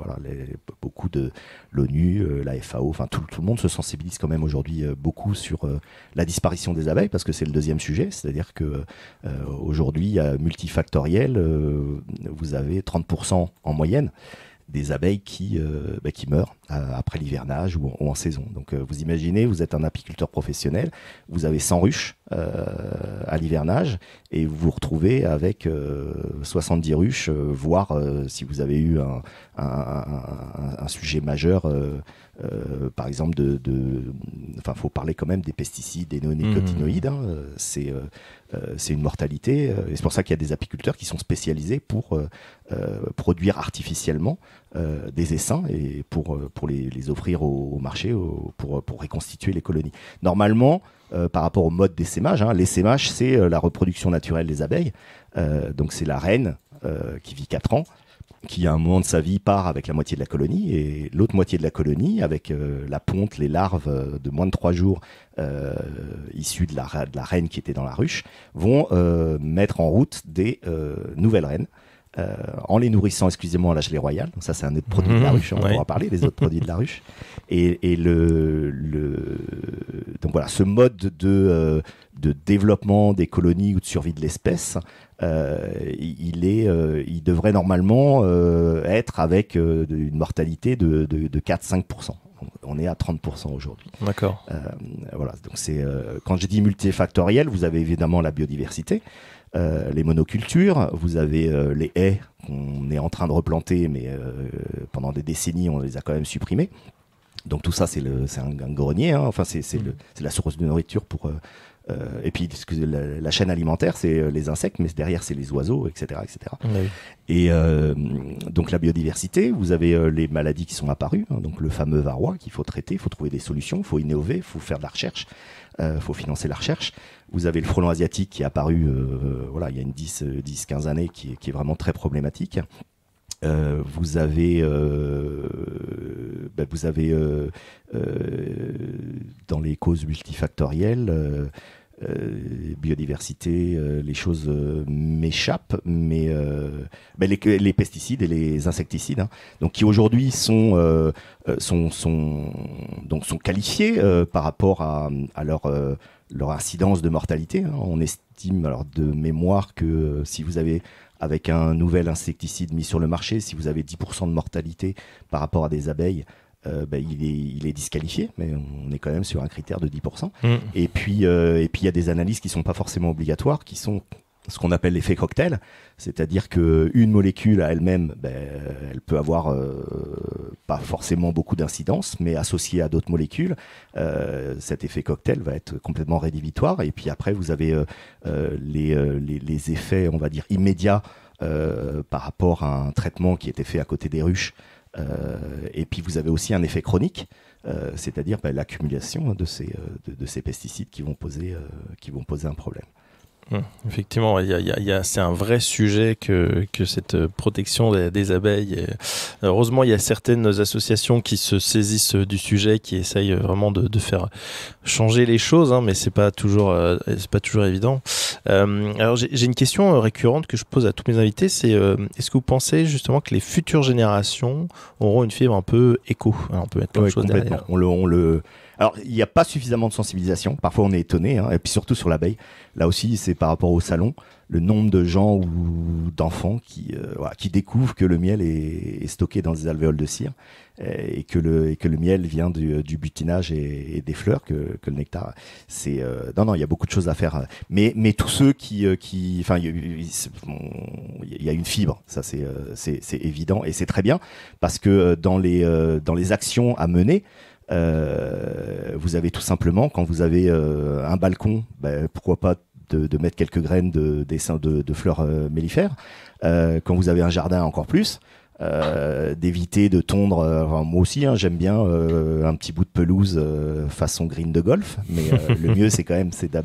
beaucoup de l'ONU, euh, la FAO, enfin tout, le monde se sensibilise quand même aujourd'hui euh, beaucoup sur la disparition des abeilles parce que c'est le deuxième sujet. C'est-à-dire qu'aujourd'hui, aujourd'hui, multifactoriel, vous avez 30% en moyenne des abeilles qui, euh, bah, qui meurent euh, après l'hivernage ou, en saison. Donc euh, vous imaginez, vous êtes un apiculteur professionnel, vous avez 100 ruches à l'hivernage et vous vous retrouvez avec 70 ruches, voire si vous avez eu un, un sujet majeur euh, par exemple, de, de faut parler quand même des pesticides, des néonicotinoïdes. Mhm. Hein, euh, euh, c'est une mortalité. et c'est pour ça qu'il y a des apiculteurs qui sont spécialisés pour produire artificiellement des essaims et pour, pour les, les offrir au, marché pour, pour reconstituer les colonies. Normalement, par rapport au mode d'essaimage, hein, l'essaimage, c'est la reproduction naturelle des abeilles. donc c'est la reine qui vit 4 ans qui à un moment de sa vie part avec la moitié de la colonie et l'autre moitié de la colonie avec euh, la ponte, les larves euh, de moins de trois jours euh, issues de la, de la, reine qui était dans la ruche vont mettre en route des nouvelles reines euh, en les nourrissant excusez-moi, à la gelée royale. ça, c'est un autre produit de la mmh, ruche. On pourra parler des autres produits de la ruche. Et, et le, donc voilà, ce mode de, euh, de développement des colonies ou de survie de l'espèce, euh, il est, euh, il devrait normalement être avec une mortalité de, de, de 4-5% on est à 30% aujourd'hui. D'accord. Euh, voilà, donc c'est quand j'ai dit multifactoriel, vous avez évidemment la biodiversité, euh, les monocultures, vous avez euh, les haies qu'on est en train de replanter, mais euh, pendant des décennies, on les a quand même supprimées. Donc tout ça, c'est un, grenier, hein. enfin, mmh. c'est la source de nourriture pour... et puis la, chaîne alimentaire, c'est les insectes, mais derrière c'est les oiseaux, etc., Et donc la biodiversité, vous avez les maladies qui sont apparues, hein. donc le fameux varroa qu'il faut traiter, il faut trouver des solutions, il faut innover, il faut faire de la recherche il euh, faut financer la recherche. Vous avez le frelon asiatique qui est apparu euh, euh, voilà, il y a une 10-15 années, qui est, vraiment très problématique. vous avez, ben, vous avez dans les causes multifactorielles, euh, biodiversité, euh, les choses euh, m'échappent, mais ben, les, pesticides et les insecticides, hein, donc qui aujourd'hui sont, sont, sont, donc sont qualifiés par rapport à, leur leur incidence de mortalité. Hein. On estime, alors de mémoire, que si vous avez, avec un nouvel insecticide mis sur le marché, si vous avez 10% de mortalité par rapport à des abeilles, euh, ben, il, est, disqualifié, mais on est quand même sur un critère de 10%. Mm. Et puis, euh, puis il y a des analyses qui ne sont pas forcément obligatoires, qui sont ce qu'on appelle l'effet cocktail, c'est-à-dire qu'une molécule à elle-même, ben, elle peut avoir euh, pas forcément beaucoup d'incidence, mais associée à d'autres molécules, cet effet cocktail va être complètement rédhibitoire. Et puis après, vous avez les, les, les, effets, on va dire immédiats par rapport à un traitement qui était fait à côté des ruches. Euh, et puis vous avez aussi un effet chronique, euh, c'est-à-dire bah, l'accumulation de ces, euh, de, ces pesticides qui vont qui vont poser un problème effectivement, c'est un vrai sujet que, que cette protection des, abeilles. heureusement, il y a certaines associations qui se saisissent du sujet, qui essayent vraiment de, de faire changer les choses, hein, mais c'est pas toujours euh, c'est pas toujours évident. Euh, alors j'ai une question récurrente que je pose à tous mes invités, c'est euh, est-ce que vous pensez justement que les futures générations auront une fibre un peu éco Alors hein, On peut mettre plein derrière. On le, on le alors, il n'y a pas suffisamment de sensibilisation. Parfois, on est étonné. Hein. Et puis surtout sur l'abeille. Là aussi, c'est par rapport au salon. Le nombre de gens ou d'enfants qui, euh, voilà, qui découvrent que le miel est, stocké dans des alvéoles de cire et que le, et que le miel vient du, du butinage et, des fleurs que, que le nectar. C'est euh, non, non, il y a beaucoup de choses à faire. Euh. Mais, mais tous ceux qui, qui, enfin, il y, a une fibre. Ça, c'est, c'est évident et c'est très bien parce que dans les, dans les actions à mener. Euh, vous avez tout simplement, quand vous avez euh, un balcon, bah, pourquoi pas de, de, mettre quelques graines de, de, de fleurs euh, mellifères. quand vous avez un jardin, encore plus. d'éviter de tondre moi aussi hein, j'aime bien un petit bout de pelouse façon green de golf mais le mieux c'est quand même c'est de,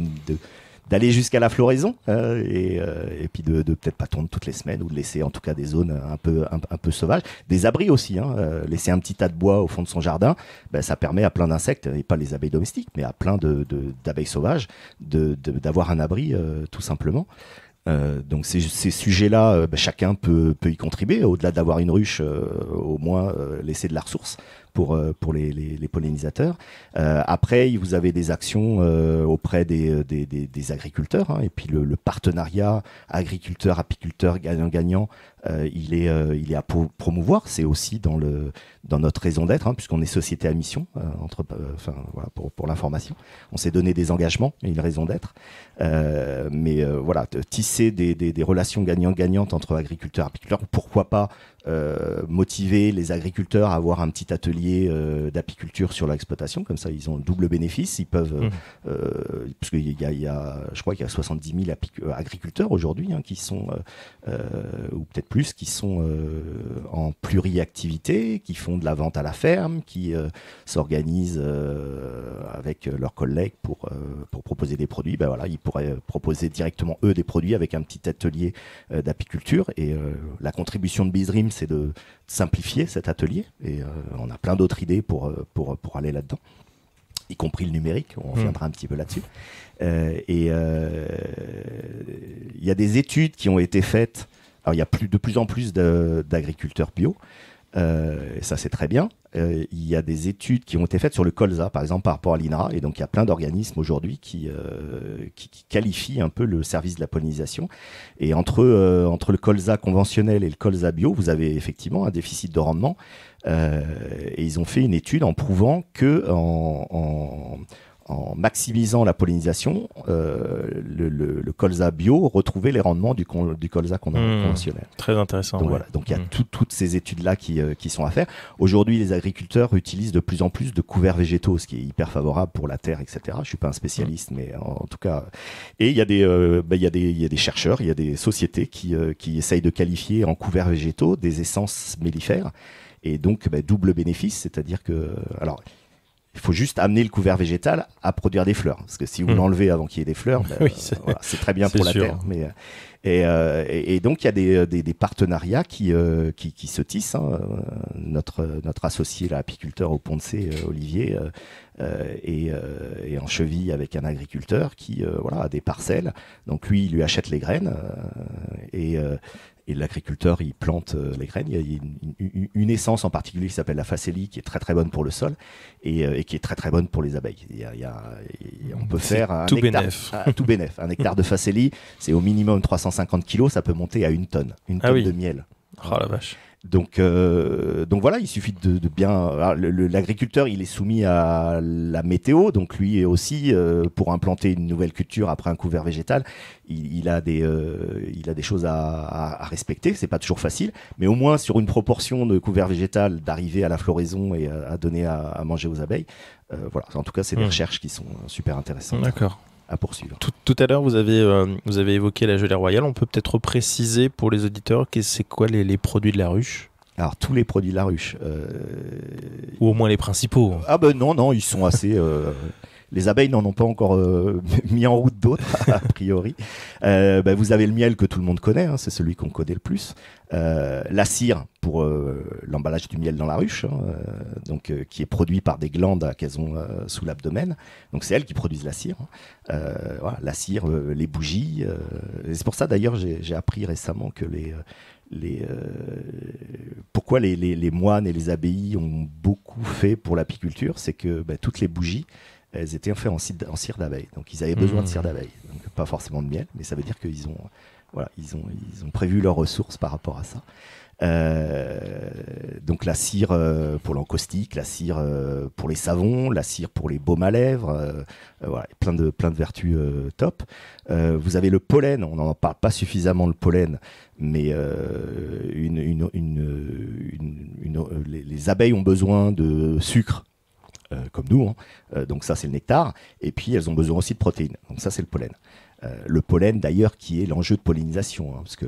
d'aller jusqu'à la floraison euh, et, euh, et, puis de, peut-être pas tourner toutes les semaines ou de laisser en tout cas des zones un peu un, peu sauvages, des abris aussi. Hein, euh, laisser un petit tas de bois au fond de son jardin, ben, ça permet à plein d'insectes et pas les abeilles domestiques, mais à plein de, d'abeilles sauvages d'avoir un abri tout simplement. donc ces, sujets-là, ben, chacun peut, peut, y contribuer. Au-delà d'avoir une ruche, au moins laisser de la ressource pour, euh, pour les, pollinisateurs. Euh, après, vous avez des actions euh, auprès des, agriculteurs, hein, et puis le, partenariat agriculteur-apiculteur gagnant-gagnant, il, est, il est à promouvoir. C'est aussi dans, le, dans notre raison d'être, hein, puisqu'on est société à mission, entre, pour, l'information. On s'est donné des engagements et une raison d'être. mais voilà, tisser des, relations gagnant-gagnantes entre agriculteurs apiculteurs, pourquoi pas euh, motiver les agriculteurs à avoir un petit atelier euh, d'apiculture sur l'exploitation, Comme ça, ils ont double bénéfice. Ils peuvent, euh, mmh. euh parce y a, je crois qu'il y a 70 000 agriculteurs aujourd'hui hein, qui sont, ou peut-être plus, qui sont en pluriactivité, qui font de la vente à la ferme, qui s'organisent avec leurs collègues pour pour proposer des produits. Ben voilà, ils pourraient proposer directement eux des produits avec un petit atelier d'apiculture. Et la contribution de Bizrim c'est de simplifier cet atelier. Et euh, on a plein d'autres idées euh, euh, pour, aller là-dedans, y compris le numérique. On hmm. reviendra un petit peu là-dessus. et il y a des études qui ont été faites. Alors, il y a plus, de plus en plus d'agriculteurs bio. Euh, ça c'est très bien. Euh, il y a des études qui ont été faites sur le colza, par exemple, par rapport à l'INRA. Et donc il y a plein d'organismes aujourd'hui qui, euh, qui, qualifient un peu le service de la pollinisation. Et entre, entre le colza conventionnel et le colza bio, vous avez effectivement un déficit de rendement. et ils ont fait une étude en prouvant que en, en en maximisant la pollinisation, euh, le, colza bio retrouvait les rendements du, colza hmm. conventionnel. Très intéressant. Donc voilà, donc il y a hmm. toutes ces études-là euh, qui, sont à faire. Aujourd'hui, les agriculteurs utilisent de plus en plus de couverts végétaux, ce qui est hyper favorable pour la terre, etc. Je ne suis pas un spécialiste, hmm. mais en, tout cas. Et euh, bah, il y, a des, chercheurs, il y a des sociétés qui, essayent de qualifier en couverts végétaux des essences mellifères et donc bah, double bénéfice, c'est-à-dire que alors il faut juste amener le couvert végétal à produire des fleurs. Parce que si vous hmm. l'enlevez avant qu'il y ait des fleurs, ben, c'est très bien pour la terre. Mais, euh, euh, et, donc, il y a des, euh, partenariats qui, se tissent. Hein. Notre, associé, l'apiculteur au Pont de Olivier, est, en cheville avec un agriculteur qui voilà, a des parcelles. Donc, lui, il lui achète les graines. et et l'agriculteur il plante euh, les graines. Il y a une, essence en particulier qui s'appelle la facélie qui est très très bonne pour le sol euh, et, qui est très très bonne pour les abeilles. Il on peut faire un tout hectare, ah, tout Un hectare de facélie, c'est au minimum 350 kilos, ça peut monter à une tonne, une ah tonne de miel. Oh la vache. Donc, euh, donc voilà, il suffit de, bien. L'agriculteur, il est soumis à la météo, donc lui aussi, euh, pour implanter une nouvelle culture après un couvert végétal, il, a des, euh, il a des choses à, respecter. Ce respecter. C'est pas toujours facile, mais au moins sur une proportion de couvert végétal, d'arriver à la floraison et à, donner à, manger aux abeilles. voilà, en tout cas, c'est des hmm. recherches qui sont super intéressantes. D'accord à poursuivre. Tout, tout à l'heure, vous, avez, euh, vous avez évoqué la gelée royale. On peut peut-être préciser pour les auditeurs c'est quoi les, produits de la ruche alors tous les produits de la ruche. Euh, Ou au moins les principaux. Ah ben non, non, ils sont assez... Euh, les abeilles n'en ont pas encore euh, mis en route d'autres, a priori. Euh, bah, vous avez le miel que tout le monde connaît, hein, c'est celui qu'on connaît le plus. Euh, la cire pour l'emballage du miel dans la ruche, hein, donc qui est produit par des glandes qu'elles ont sous l'abdomen. Donc c'est elles qui produisent la cire. Hein. la cire, les bougies. c'est pour ça d'ailleurs j'ai appris récemment que les pourquoi les, moines et les abbayes ont beaucoup fait pour l'apiculture, c'est que bah, toutes les bougies elles étaient en en, en cire d'abeille. Donc ils avaient besoin de mmh. cire d'abeille. Donc pas forcément de miel, mais ça veut dire qu'ils ont, voilà, ils ont, ils ont prévu leurs ressources par rapport à ça. Euh, donc la cire euh, pour l'encaustique, la cire euh, pour les savons, la cire pour les baumes à lèvres, voilà, plein de plein de vertus top. vous avez le pollen, on n'en parle pas suffisamment le pollen, mais une, une, une, les, abeilles ont besoin de sucre euh, comme nous. Hein. Euh, donc ça, c'est le nectar. Et puis, elles ont besoin aussi de protéines. Donc ça, c'est le pollen. Euh, le pollen, d'ailleurs, qui est l'enjeu de pollinisation, hein, parce que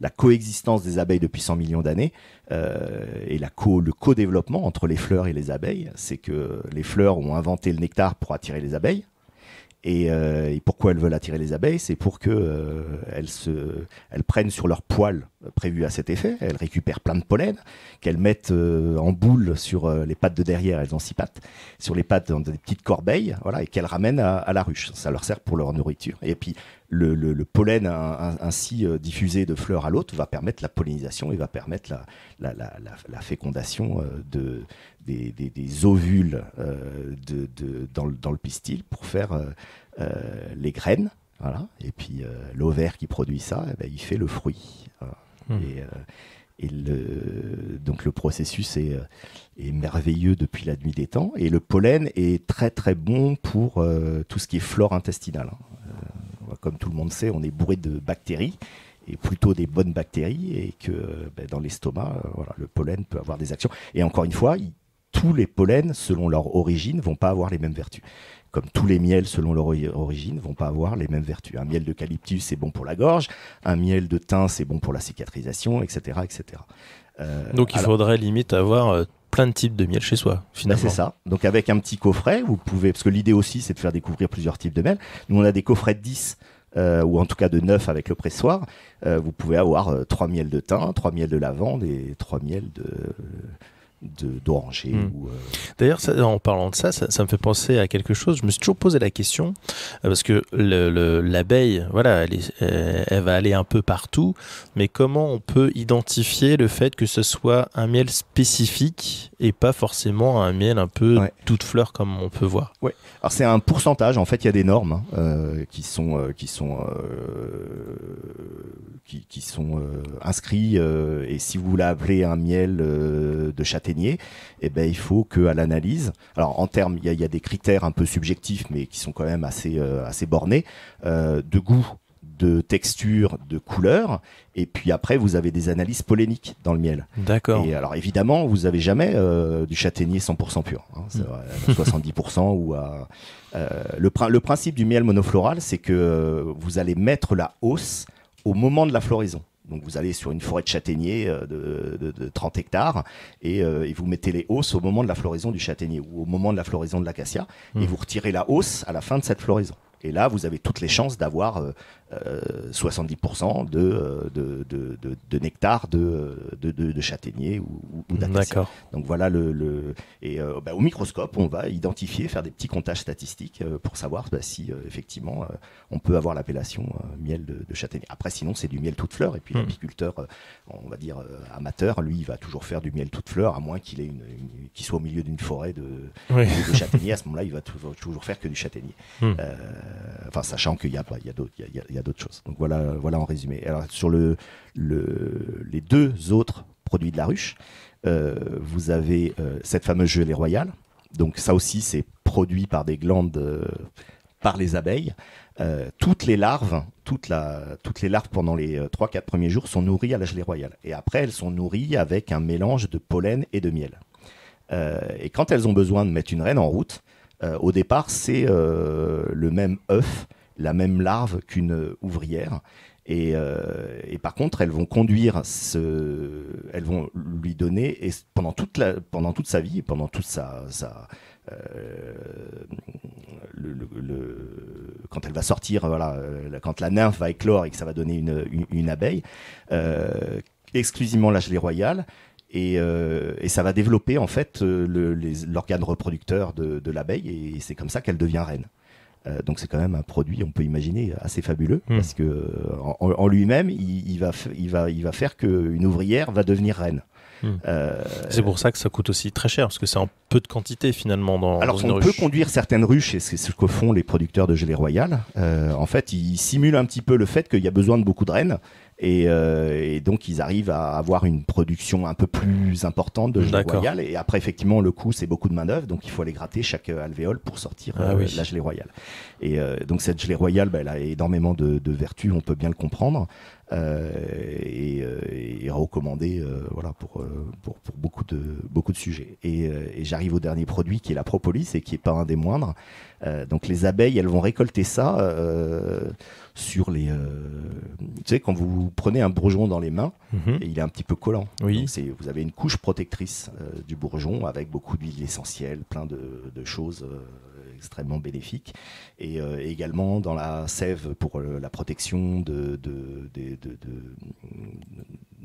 la coexistence des abeilles depuis 100 millions d'années et la co le co-développement entre les fleurs et les abeilles, c'est que les fleurs ont inventé le nectar pour attirer les abeilles, euh, et, pourquoi elles veulent attirer les abeilles C'est pour que euh, elles, prennent sur leur poils euh, prévu à cet effet. Elles récupèrent plein de pollen qu'elles mettent en boule sur les pattes de derrière. Elles ont six pattes sur les pattes dans des petites corbeilles, voilà, et qu'elles ramènent à, la ruche. Ça leur sert pour leur nourriture. Et puis le, pollen ainsi diffusé de fleur à l'autre va permettre la pollinisation et va permettre la, la fécondation de, des, ovules euh, dans, le, pistil pour faire euh, euh, les graines. Voilà. Et puis l'ovaire qui produit ça, eh ben, il fait le fruit. Hmm. Et, le, donc le processus est, merveilleux depuis la nuit des temps. Et le pollen est très très bon pour tout ce qui est flore intestinale. Hein. comme tout le monde sait, on est bourré de bactéries et plutôt des bonnes bactéries et que ben, dans l'estomac, le pollen peut avoir des actions. Et encore une fois, il, tous les pollens, selon leur origine, vont pas avoir les mêmes vertus. Comme tous les miels, selon leur origine, vont pas avoir les mêmes vertus. Un miel d'eucalyptus, c'est bon pour la gorge. Un miel de thym, c'est bon pour la cicatrisation, etc. etc. Euh, Donc il faudrait limite avoir euh, plein de types de miel chez soi, ben, finalement. c'est ça. Donc avec un petit coffret, vous pouvez, parce que l'idée aussi, c'est de faire découvrir plusieurs types de miel. Nous, on a des coffrets de 10. Euh, ou en tout cas de 9 avec le pressoir, vous pouvez avoir trois miels de thym, trois miels de lavande et trois miels de d'oranger. Hmm. Euh, D'ailleurs, en parlant de ça, ça, me fait penser à quelque chose. Je me suis toujours posé la question euh, parce que l'abeille, voilà, euh, elle, va aller un peu partout, mais comment on peut identifier le fait que ce soit un miel spécifique et pas forcément un miel un peu toute fleur comme on peut voir Ouais. Alors c'est un pourcentage. En fait, il y a des normes qui sont qui sont qui, sont inscrits et si vous voulez un miel de château et eh ben, il faut qu'à l'analyse, alors en termes, il y, a des critères un peu subjectifs, mais qui sont quand même assez, euh, assez bornés, euh, de goût, de texture, de couleur, et puis après vous avez des analyses polémiques dans le miel. D'accord. Et alors évidemment, vous n'avez jamais euh, du châtaignier 100% pur, 70% hein, mm. ou à... le, principe du miel monofloral, c'est que vous allez mettre la hausse au moment de la floraison. Donc vous allez sur une forêt de châtaigniers euh, de, 30 hectares euh, et, vous mettez les hausses au moment de la floraison du châtaignier ou au moment de la floraison de l'acacia et hmm. vous retirez la hausse à la fin de cette floraison. Et là, vous avez toutes les chances d'avoir euh, 70% euh, euh, de de, nectar de, de, châtaignier ou, ou Donc voilà le, et euh, bah, au microscope on va identifier, faire des petits comptages statistiques pour savoir bah, si effectivement on peut avoir l'appellation miel de, châtaignier. Après sinon c'est du miel toute fleur et puis hmm. l'apiculteur on va dire amateur lui il va toujours faire du miel toute fleur à moins qu'il une, soit au milieu d'une forêt de, châtaignier à ce moment-là il va toujours, faire que du châtaignier. Hmm. Enfin sachant qu'il y a, il y a d'autres y a d'autres choses. Donc voilà, voilà en résumé. Alors sur les deux autres produits de la ruche, euh, vous avez euh, cette fameuse gelée royale. Donc ça aussi, c'est produit par des glandes, euh, par les abeilles. toutes les larves, toutes les larves pendant les 3-4 premiers jours sont nourries à la gelée royale. Et après, elles sont nourries avec un mélange de pollen et de miel. et quand elles ont besoin de mettre une reine en route, au départ, c'est le même œuf la même larve qu'une ouvrière. Euh, et, par contre, elles vont conduire, ce, elles vont lui donner, et pendant toute, la, pendant toute sa vie, pendant toute sa, euh, le, quand elle va sortir, voilà, euh, quand la nymphe va éclore et que ça va donner une, abeille, exclusivement la gelée royale, et, ça va développer en fait l'organe reproducteur de, de l'abeille et c'est comme ça qu'elle devient reine. Euh, donc c'est quand même un produit, on peut imaginer, assez fabuleux, hmm. parce que euh, en, lui-même, il, va, faire qu'une ouvrière va devenir reine. Hmm. Euh, c'est pour ça que ça coûte aussi très cher, parce que c'est en peu de quantité finalement dans, alors, on peut conduire certaines ruches, et c'est ce que font les producteurs de gelée royale. en fait, ils simulent un petit peu le fait qu'il y a besoin de beaucoup de reines. Et, euh, et, donc ils arrivent à avoir une production un peu plus importante de gelée royale. Et après effectivement le coup c'est beaucoup de main d'œuvre, donc il faut aller gratter chaque euh, alvéole pour sortir ah euh, la gelée royale. Et donc cette gelée royale, bah, elle a énormément de, de vertus, on peut bien le comprendre. Et, recommandé euh, voilà, pour, euh, pour, pour, beaucoup, de, beaucoup de sujets. Euh, et, j'arrive au dernier produit qui est la propolis et qui n'est pas un des moindres. donc les abeilles, elles vont récolter ça sur les. tu sais, quand vous prenez un bourgeon dans les mains, mhm. et il est un petit peu collant. Oui. c'est vous avez une couche protectrice du bourgeon avec beaucoup d'huile essentielle, plein de, de choses extrêmement bénéfique. Euh, et également dans la sève pour euh, la protection de, de, de,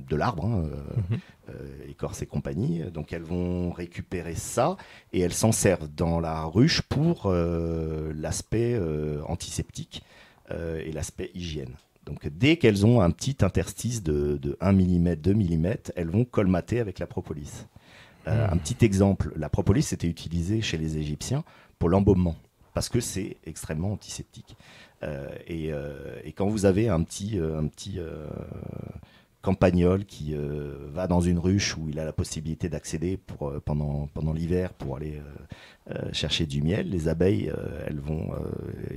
de, l'arbre, hein, mhm. euh, écorce et compagnie. Donc elles vont récupérer ça et elles s'en servent dans la ruche pour l'aspect antiseptique et l'aspect hygiène. Donc dès qu'elles ont un petit interstice de, de 1 mm, 2 mm, elles vont colmater avec la propolis. Mhm. Un petit exemple, la propolis était utilisée chez les Égyptiens l'embaumement, parce que c'est extrêmement antiseptique. Euh, euh, et, quand vous avez un petit, euh, un petit campagnol qui va dans une ruche où il a la possibilité d'accéder pour, pendant, pendant l'hiver pour aller chercher du miel, les abeilles, elles vont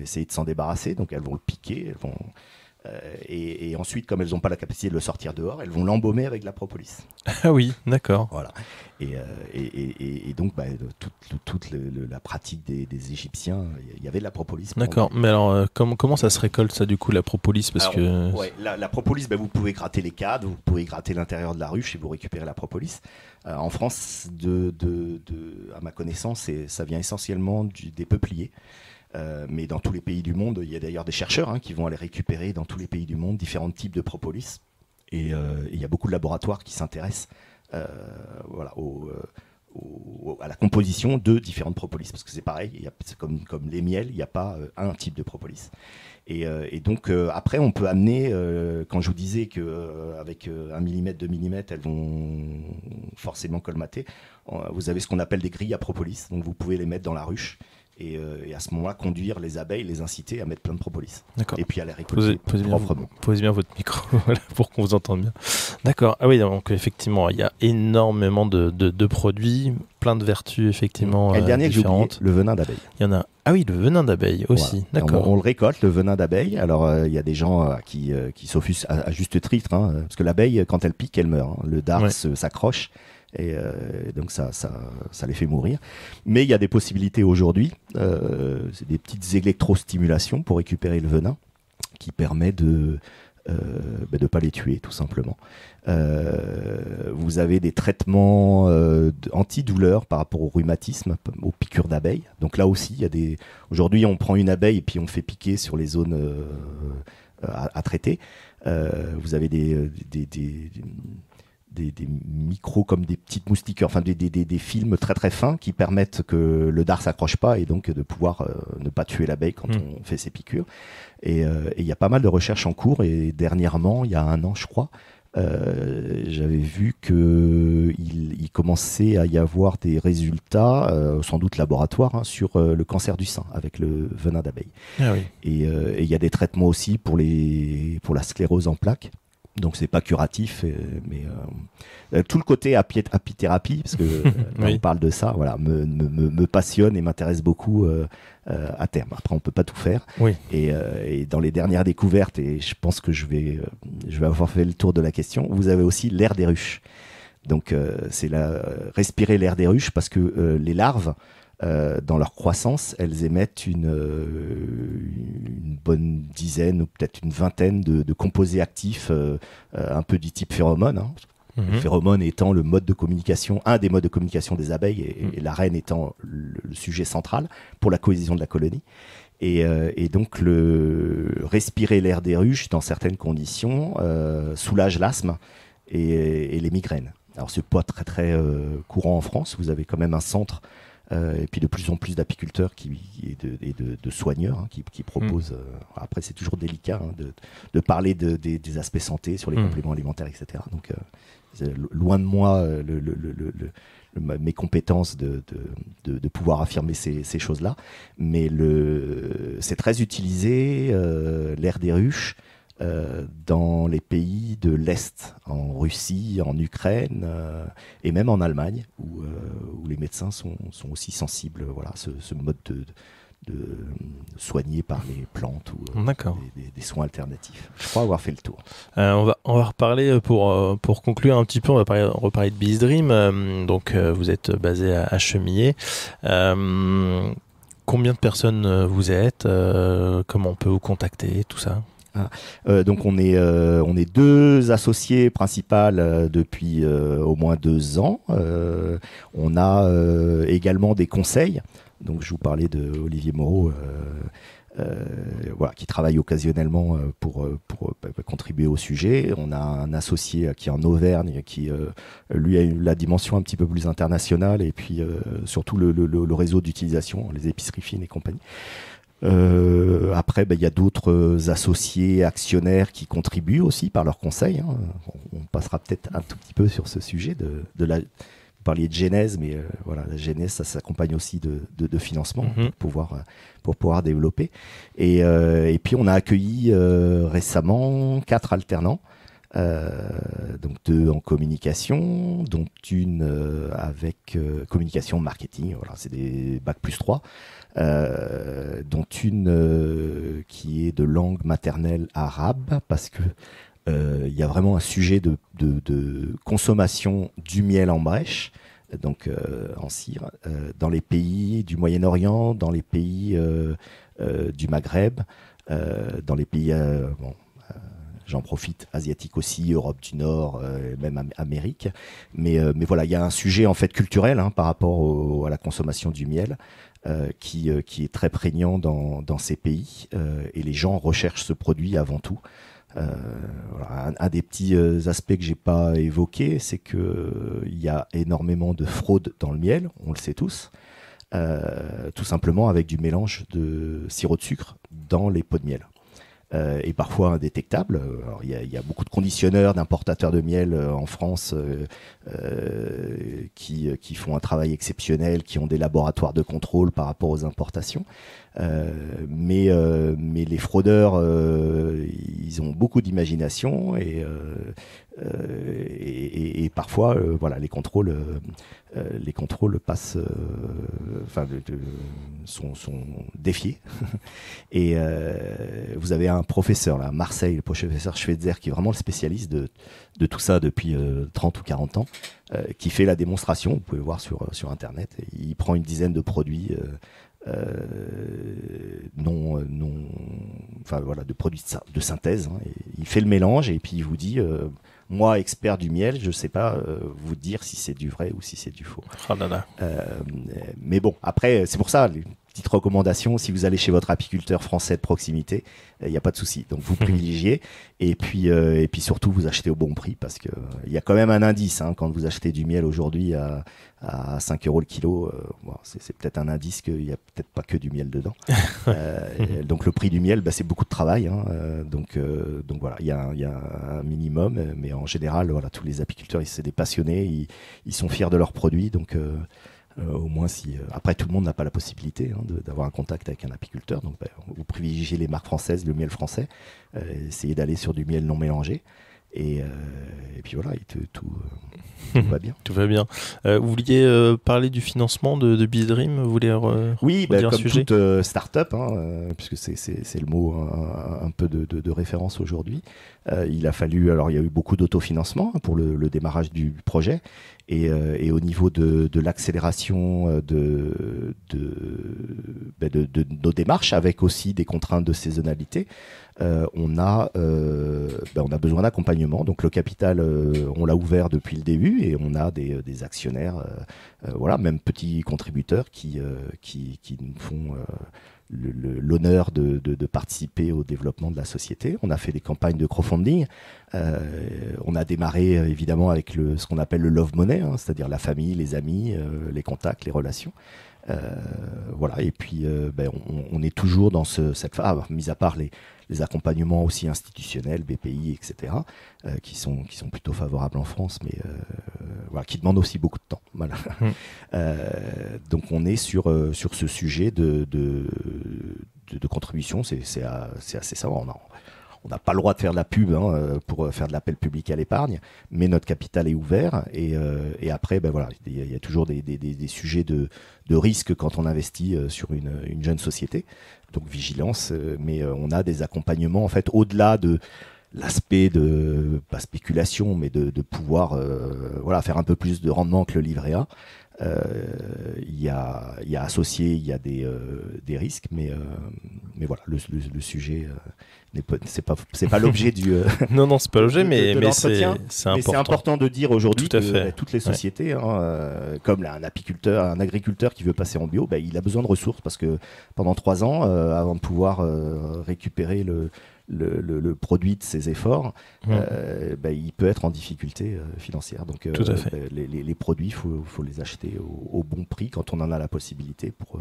essayer de s'en débarrasser, donc elles vont le piquer, elles vont euh, et, ensuite, comme elles n'ont pas la capacité de le sortir dehors, elles vont l'embaumer avec de la propolis. Ah oui, d'accord. Voilà. Et, donc, toute, la pratique des, Égyptiens, il y avait de la propolis. D'accord. Mais alors, euh, comment, ça se récolte, ça, du coup, la propolis Parce que... la, propolis, bah, vous pouvez gratter les cadres, vous pouvez gratter l'intérieur de la ruche et vous récupérez la propolis. Euh, en France, de, à ma connaissance, ça vient essentiellement des peupliers. Euh, mais dans tous les pays du monde, il y a d'ailleurs des chercheurs hein, qui vont aller récupérer dans tous les pays du monde différents types de propolis. Et, euh, il y a beaucoup de laboratoires qui s'intéressent euh, à la composition de différentes propolis. Parce que c'est pareil, comme, comme, les miels, il n'y a pas un type de propolis. Et, donc après, on peut amener, quand je vous disais qu'avec un 1 mm, 2 mm, elles vont forcément colmater, vous avez ce qu'on appelle des grilles à propolis. Donc vous pouvez les mettre dans la ruche euh, et, à ce moment-là conduire les abeilles, les inciter à mettre plein de propolis. D'accord. Et puis à les récolter proprement. Bien, posez bien votre micro pour qu'on vous entende bien. D'accord. Ah oui, donc effectivement, il y a énormément de, produits, plein de vertus effectivement et le euh, dernier euh, différentes. le venin d'abeille. Il y en a. Ah oui, le venin d'abeille aussi. D'accord. On, le récolte, le venin d'abeille. Alors euh, il y a des gens qui, qui à, juste titre, hein, parce que l'abeille, quand elle pique, elle meurt. Hein. Le dard s'accroche. Euh, et donc ça, ça, les fait mourir. Mais il y a des possibilités aujourd'hui, euh, C'est des petites électrostimulations pour récupérer le venin qui permet de ne euh, bah, pas les tuer tout simplement. vous avez des traitements euh, antidouleurs par rapport au rhumatisme, aux piqûres d'abeilles. Donc là aussi, il y des. Aujourd'hui, on prend une abeille et puis on fait piquer sur les zones à, traiter. vous avez des, des, micros comme des petites moustiqueurs, enfin des, films très très fins qui permettent que le dard s'accroche pas et donc de pouvoir euh, ne pas tuer l'abeille quand hmm. on fait ses piqûres. Euh, et il y a pas mal de recherches en cours et dernièrement, il y a un an je crois, euh, j'avais vu que il, commençait à y avoir des résultats, sans doute laboratoire, hein, sur le cancer du sein avec le venin d'abeille. Ah et il y a des traitements aussi pour les pour la sclérose en plaques. Donc c'est pas curatif, euh, mais euh, euh, tout le côté apithérapie, parce que on parle de ça, voilà, me, passionne et m'intéresse beaucoup à terme. Après, on peut pas tout faire. Et, et, dans les dernières découvertes, et je pense que je vais, je vais avoir fait le tour de la question. Vous avez aussi l'air des ruches. Donc c'est la respirer l'air des ruches parce que les larves euh, dans leur croissance, elles émettent une, euh, une bonne dizaine ou peut-être une vingtaine de, composés actifs, euh, un peu du type phéromone. Hein. Mhm. phéromone étant le mode de communication, un des modes de communication des abeilles, et, mhm. la reine étant le, sujet central pour la cohésion de la colonie. Et, donc, le, respirer l'air des ruches dans certaines conditions soulage l'asthme et, les migraines. Alors, ce pas très, très courant en France. Vous avez quand même un centre euh, et puis de plus en plus d'apiculteurs qui, et, de, et de, de soigneurs hein, qui, qui, mm. proposent. Euh, après, c'est toujours délicat hein, de, de, parler des aspects santé sur les mm. compléments alimentaires, etc. Donc, euh, loin de moi le, le, le, mes compétences de, pouvoir affirmer ces, ces choses-là. Mais c'est très utilisé, l'air des ruches. Euh, dans les pays de l'Est, en Russie, en Ukraine euh, et même en Allemagne, où, euh, les médecins sont, aussi sensibles voilà, ce, mode de, soigner par les plantes ou des, soins alternatifs. Je crois avoir fait le tour. on, va, on va reparler pour, conclure un petit peu, on va reparler de BizDream Dream. donc vous êtes basé à, à Chemillé. combien de personnes vous êtes Comment on peut vous contacter Tout ça Hein. Euh, donc on est, euh, on est deux associés principales euh, depuis au moins deux ans. on a également des conseils. Donc je vous parlais de Olivier Moreau. voilà, qui travaille occasionnellement pour, pour, bah, contribuer au sujet. On a un associé qui est en Auvergne, qui lui a la dimension un petit peu plus internationale et puis surtout le, le réseau d'utilisation, les épiceries fines et compagnie. Euh, après, ben, il y a d'autres euh, associés, actionnaires qui contribuent aussi par leurs conseils. Hein. On, passera peut-être un tout petit peu sur ce sujet de, de la. Vous parliez de genèse, mais euh, voilà, la genèse, ça s'accompagne aussi de, de, de financement mhm. pour, pouvoir, euh, pour pouvoir développer. Et, et puis, on a accueilli récemment quatre alternants euh, donc deux en communication, dont une euh, avec euh, communication marketing, voilà, c'est des bac plus 3, dont une qui est de langue maternelle arabe, parce que il y a vraiment un sujet de, consommation du miel en brèche, donc en cire, dans les pays du Moyen-Orient, dans les pays du Maghreb, dans les pays J'en profite, asiatique aussi, Europe du Nord, euh, même Amérique. Euh, mais, voilà, il y a un sujet en fait culturel hein, par rapport à la consommation du miel. Euh, qui, qui, est très prégnant dans, ces pays et les gens recherchent ce produit avant tout. un, des petits aspects que j'ai pas évoqué, c'est que il y a énormément de fraude dans le miel, on le sait tous, tout simplement avec du mélange de sirop de sucre dans les pots de miel. Euh, et parfois indétectable. Il y, a beaucoup de conditionneurs, d'importateurs de miel euh, en France euh, qui, font un travail exceptionnel, qui ont des laboratoires de contrôle par rapport aux importations. Euh, mais, euh, mais les fraudeurs, euh, ils ont beaucoup d'imagination et, et, parfois, voilà, les contrôles, les contrôles passent, enfin, de, sont, défiés. et vous avez un professeur là, Marseille, le professeur Schweitzer, qui est vraiment le spécialiste de, tout ça depuis 30 ou 40 ans, qui fait la démonstration. Vous pouvez voir sur, sur Internet. Il prend une dizaine de produits euh, non, euh, non, enfin voilà, de produits de, synthèse. Hein, et il fait le mélange et puis il vous dit euh, moi, expert du miel, je sais pas vous dire si c'est du vrai ou si c'est du faux. Oh mais bon, après, c'est pour ça, petite recommandation, si vous allez chez votre apiculteur français de proximité, il n'y a pas de souci. Donc vous privilégiez et puis euh, et puis surtout vous achetez au bon prix parce que euh, il y a quand même un indice hein, quand vous achetez du miel aujourd'hui à, à 5 euros le kilo, euh, c'est peut-être un indice qu'il n'y a peut-être pas que du miel dedans. donc le prix du miel, bah, c'est beaucoup de travail. Hein, donc donc voilà, il y, a, un minimum, mais en général voilà tous les apiculteurs, c'est des passionnés, ils, ils, sont fiers de leurs produits donc euh, au moins, si euh, après tout le monde n'a pas la possibilité hein, d'avoir un contact avec un apiculteur, donc bah, vous privilégiez les marques françaises, le miel français, euh, essayez d'aller sur du miel non mélangé. Euh, et, puis voilà, tout, euh, va bien. tout va bien. Euh, vous vouliez parler du financement de, de Bizdream Vous voulez re, Oui, bah, comme sujet toute start-up, hein, puisque c'est le mot hein, un, peu de, référence aujourd'hui. il a fallu, alors il y a eu beaucoup d'autofinancement hein, pour le, démarrage du projet. Et, au niveau de, l'accélération ben, de, de, nos démarches, avec aussi des contraintes de saisonnalité, on, a, ben, on a besoin d'accompagnement. Donc le capital, euh, on l'a ouvert depuis le début et on a des, euh, actionnaires, euh, voilà, même petits contributeurs qui, qui, qui, nous font l'honneur de, participer au développement de la société. On a fait des campagnes de crowdfunding. on a démarré évidemment avec le, ce qu'on appelle le love money, hein, c'est-à-dire la famille, les amis, les contacts, les relations. voilà. Et puis, ben, on, est toujours dans ce, cette phase, ah, mis à part les, les accompagnements aussi institutionnels, BPI, etc., euh, qui, sont, qui sont plutôt favorables en France, mais euh, voilà, qui demandent aussi beaucoup de temps. Voilà. Mm. Euh, donc on est sur, sur ce sujet de, de, de, contribution, c'est assez ça on n'a pas le droit de faire de la pub hein, euh, pour euh, faire de l'appel public à l'épargne, mais notre capital est ouvert. Et, euh, après, ben voilà, il y, a toujours des, sujets de, risque quand on investit sur une, une jeune société. Donc vigilance, mais on a des accompagnements en fait au-delà de l'aspect de pas spéculation, mais de, pouvoir voilà faire un peu plus de rendement que le livret A. Euh, il y, a, y, a, associé, il y a des, euh, des risques, mais, euh, mais voilà, le, le, le sujet c'est pas c'est pas l'objet du non non c'est pas l'objet mais de, mais c'est important. de dire aujourd'hui que toutes les sociétés hein, comme un apiculteur un agriculteur qui veut passer en bio ben, il a besoin de ressources parce que pendant trois ans avant de pouvoir récupérer le le, produit de ses efforts, mmh. euh, bah, il peut être en difficulté euh, financière. Donc euh, les, produits, il faut, les acheter au, bon prix quand on en a la possibilité pour,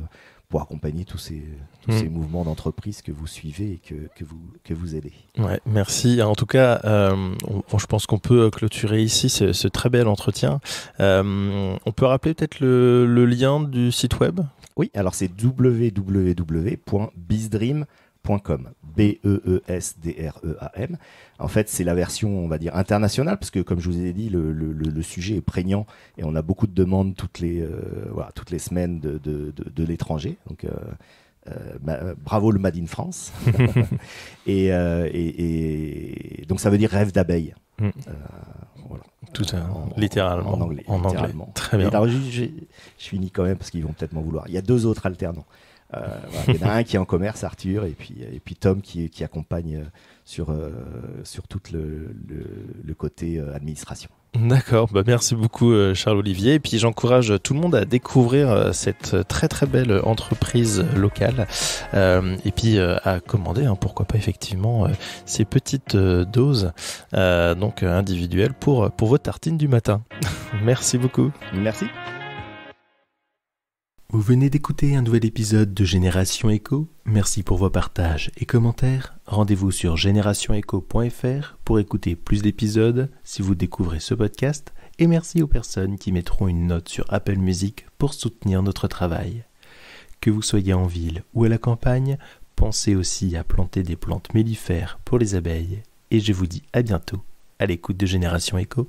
pour accompagner tous mmh. ces, mouvements d'entreprise que vous suivez et que, que, vous, que vous aidez. Ouais, merci. En tout cas, je pense qu'on peut clôturer ici ce, très bel entretien. on peut rappeler peut-être le, lien du site web Oui, alors c'est www.bizdream.com B-E-E-S-D-R-E-A-M. En fait, c'est la version, on va dire, internationale, parce que comme je vous ai dit, le, sujet est prégnant et on a beaucoup de demandes toutes les, euh, voilà, toutes les semaines de, de, l'étranger. Donc, euh, euh, bravo le Made in France. et, donc, ça veut dire rêve d'abeille. Mm. Tout littéralement. En anglais. En Très bien. je, je, finis quand même parce qu'ils vont peut-être m'en vouloir. Il y a deux autres alternants. Euh, il y en a un qui est en commerce, Arthur, et puis, et puis Tom qui, accompagne euh, sur, euh, sur tout le, le, côté administration. D'accord, bah merci beaucoup Charles-Olivier. Et puis j'encourage tout le monde à découvrir cette très très belle entreprise locale et puis à commander, hein, pourquoi pas effectivement, ces petites doses donc individuelles pour, pour vos tartines du matin. merci beaucoup. Merci. Vous venez d'écouter un nouvel épisode de Génération Echo. Merci pour vos partages et commentaires. Rendez-vous sur générationecho.fr pour écouter plus d'épisodes si vous découvrez ce podcast. Et merci aux personnes qui mettront une note sur Apple Music pour soutenir notre travail. Que vous soyez en ville ou à la campagne, pensez aussi à planter des plantes mellifères pour les abeilles. Et je vous dis à bientôt à l'écoute de Génération Echo.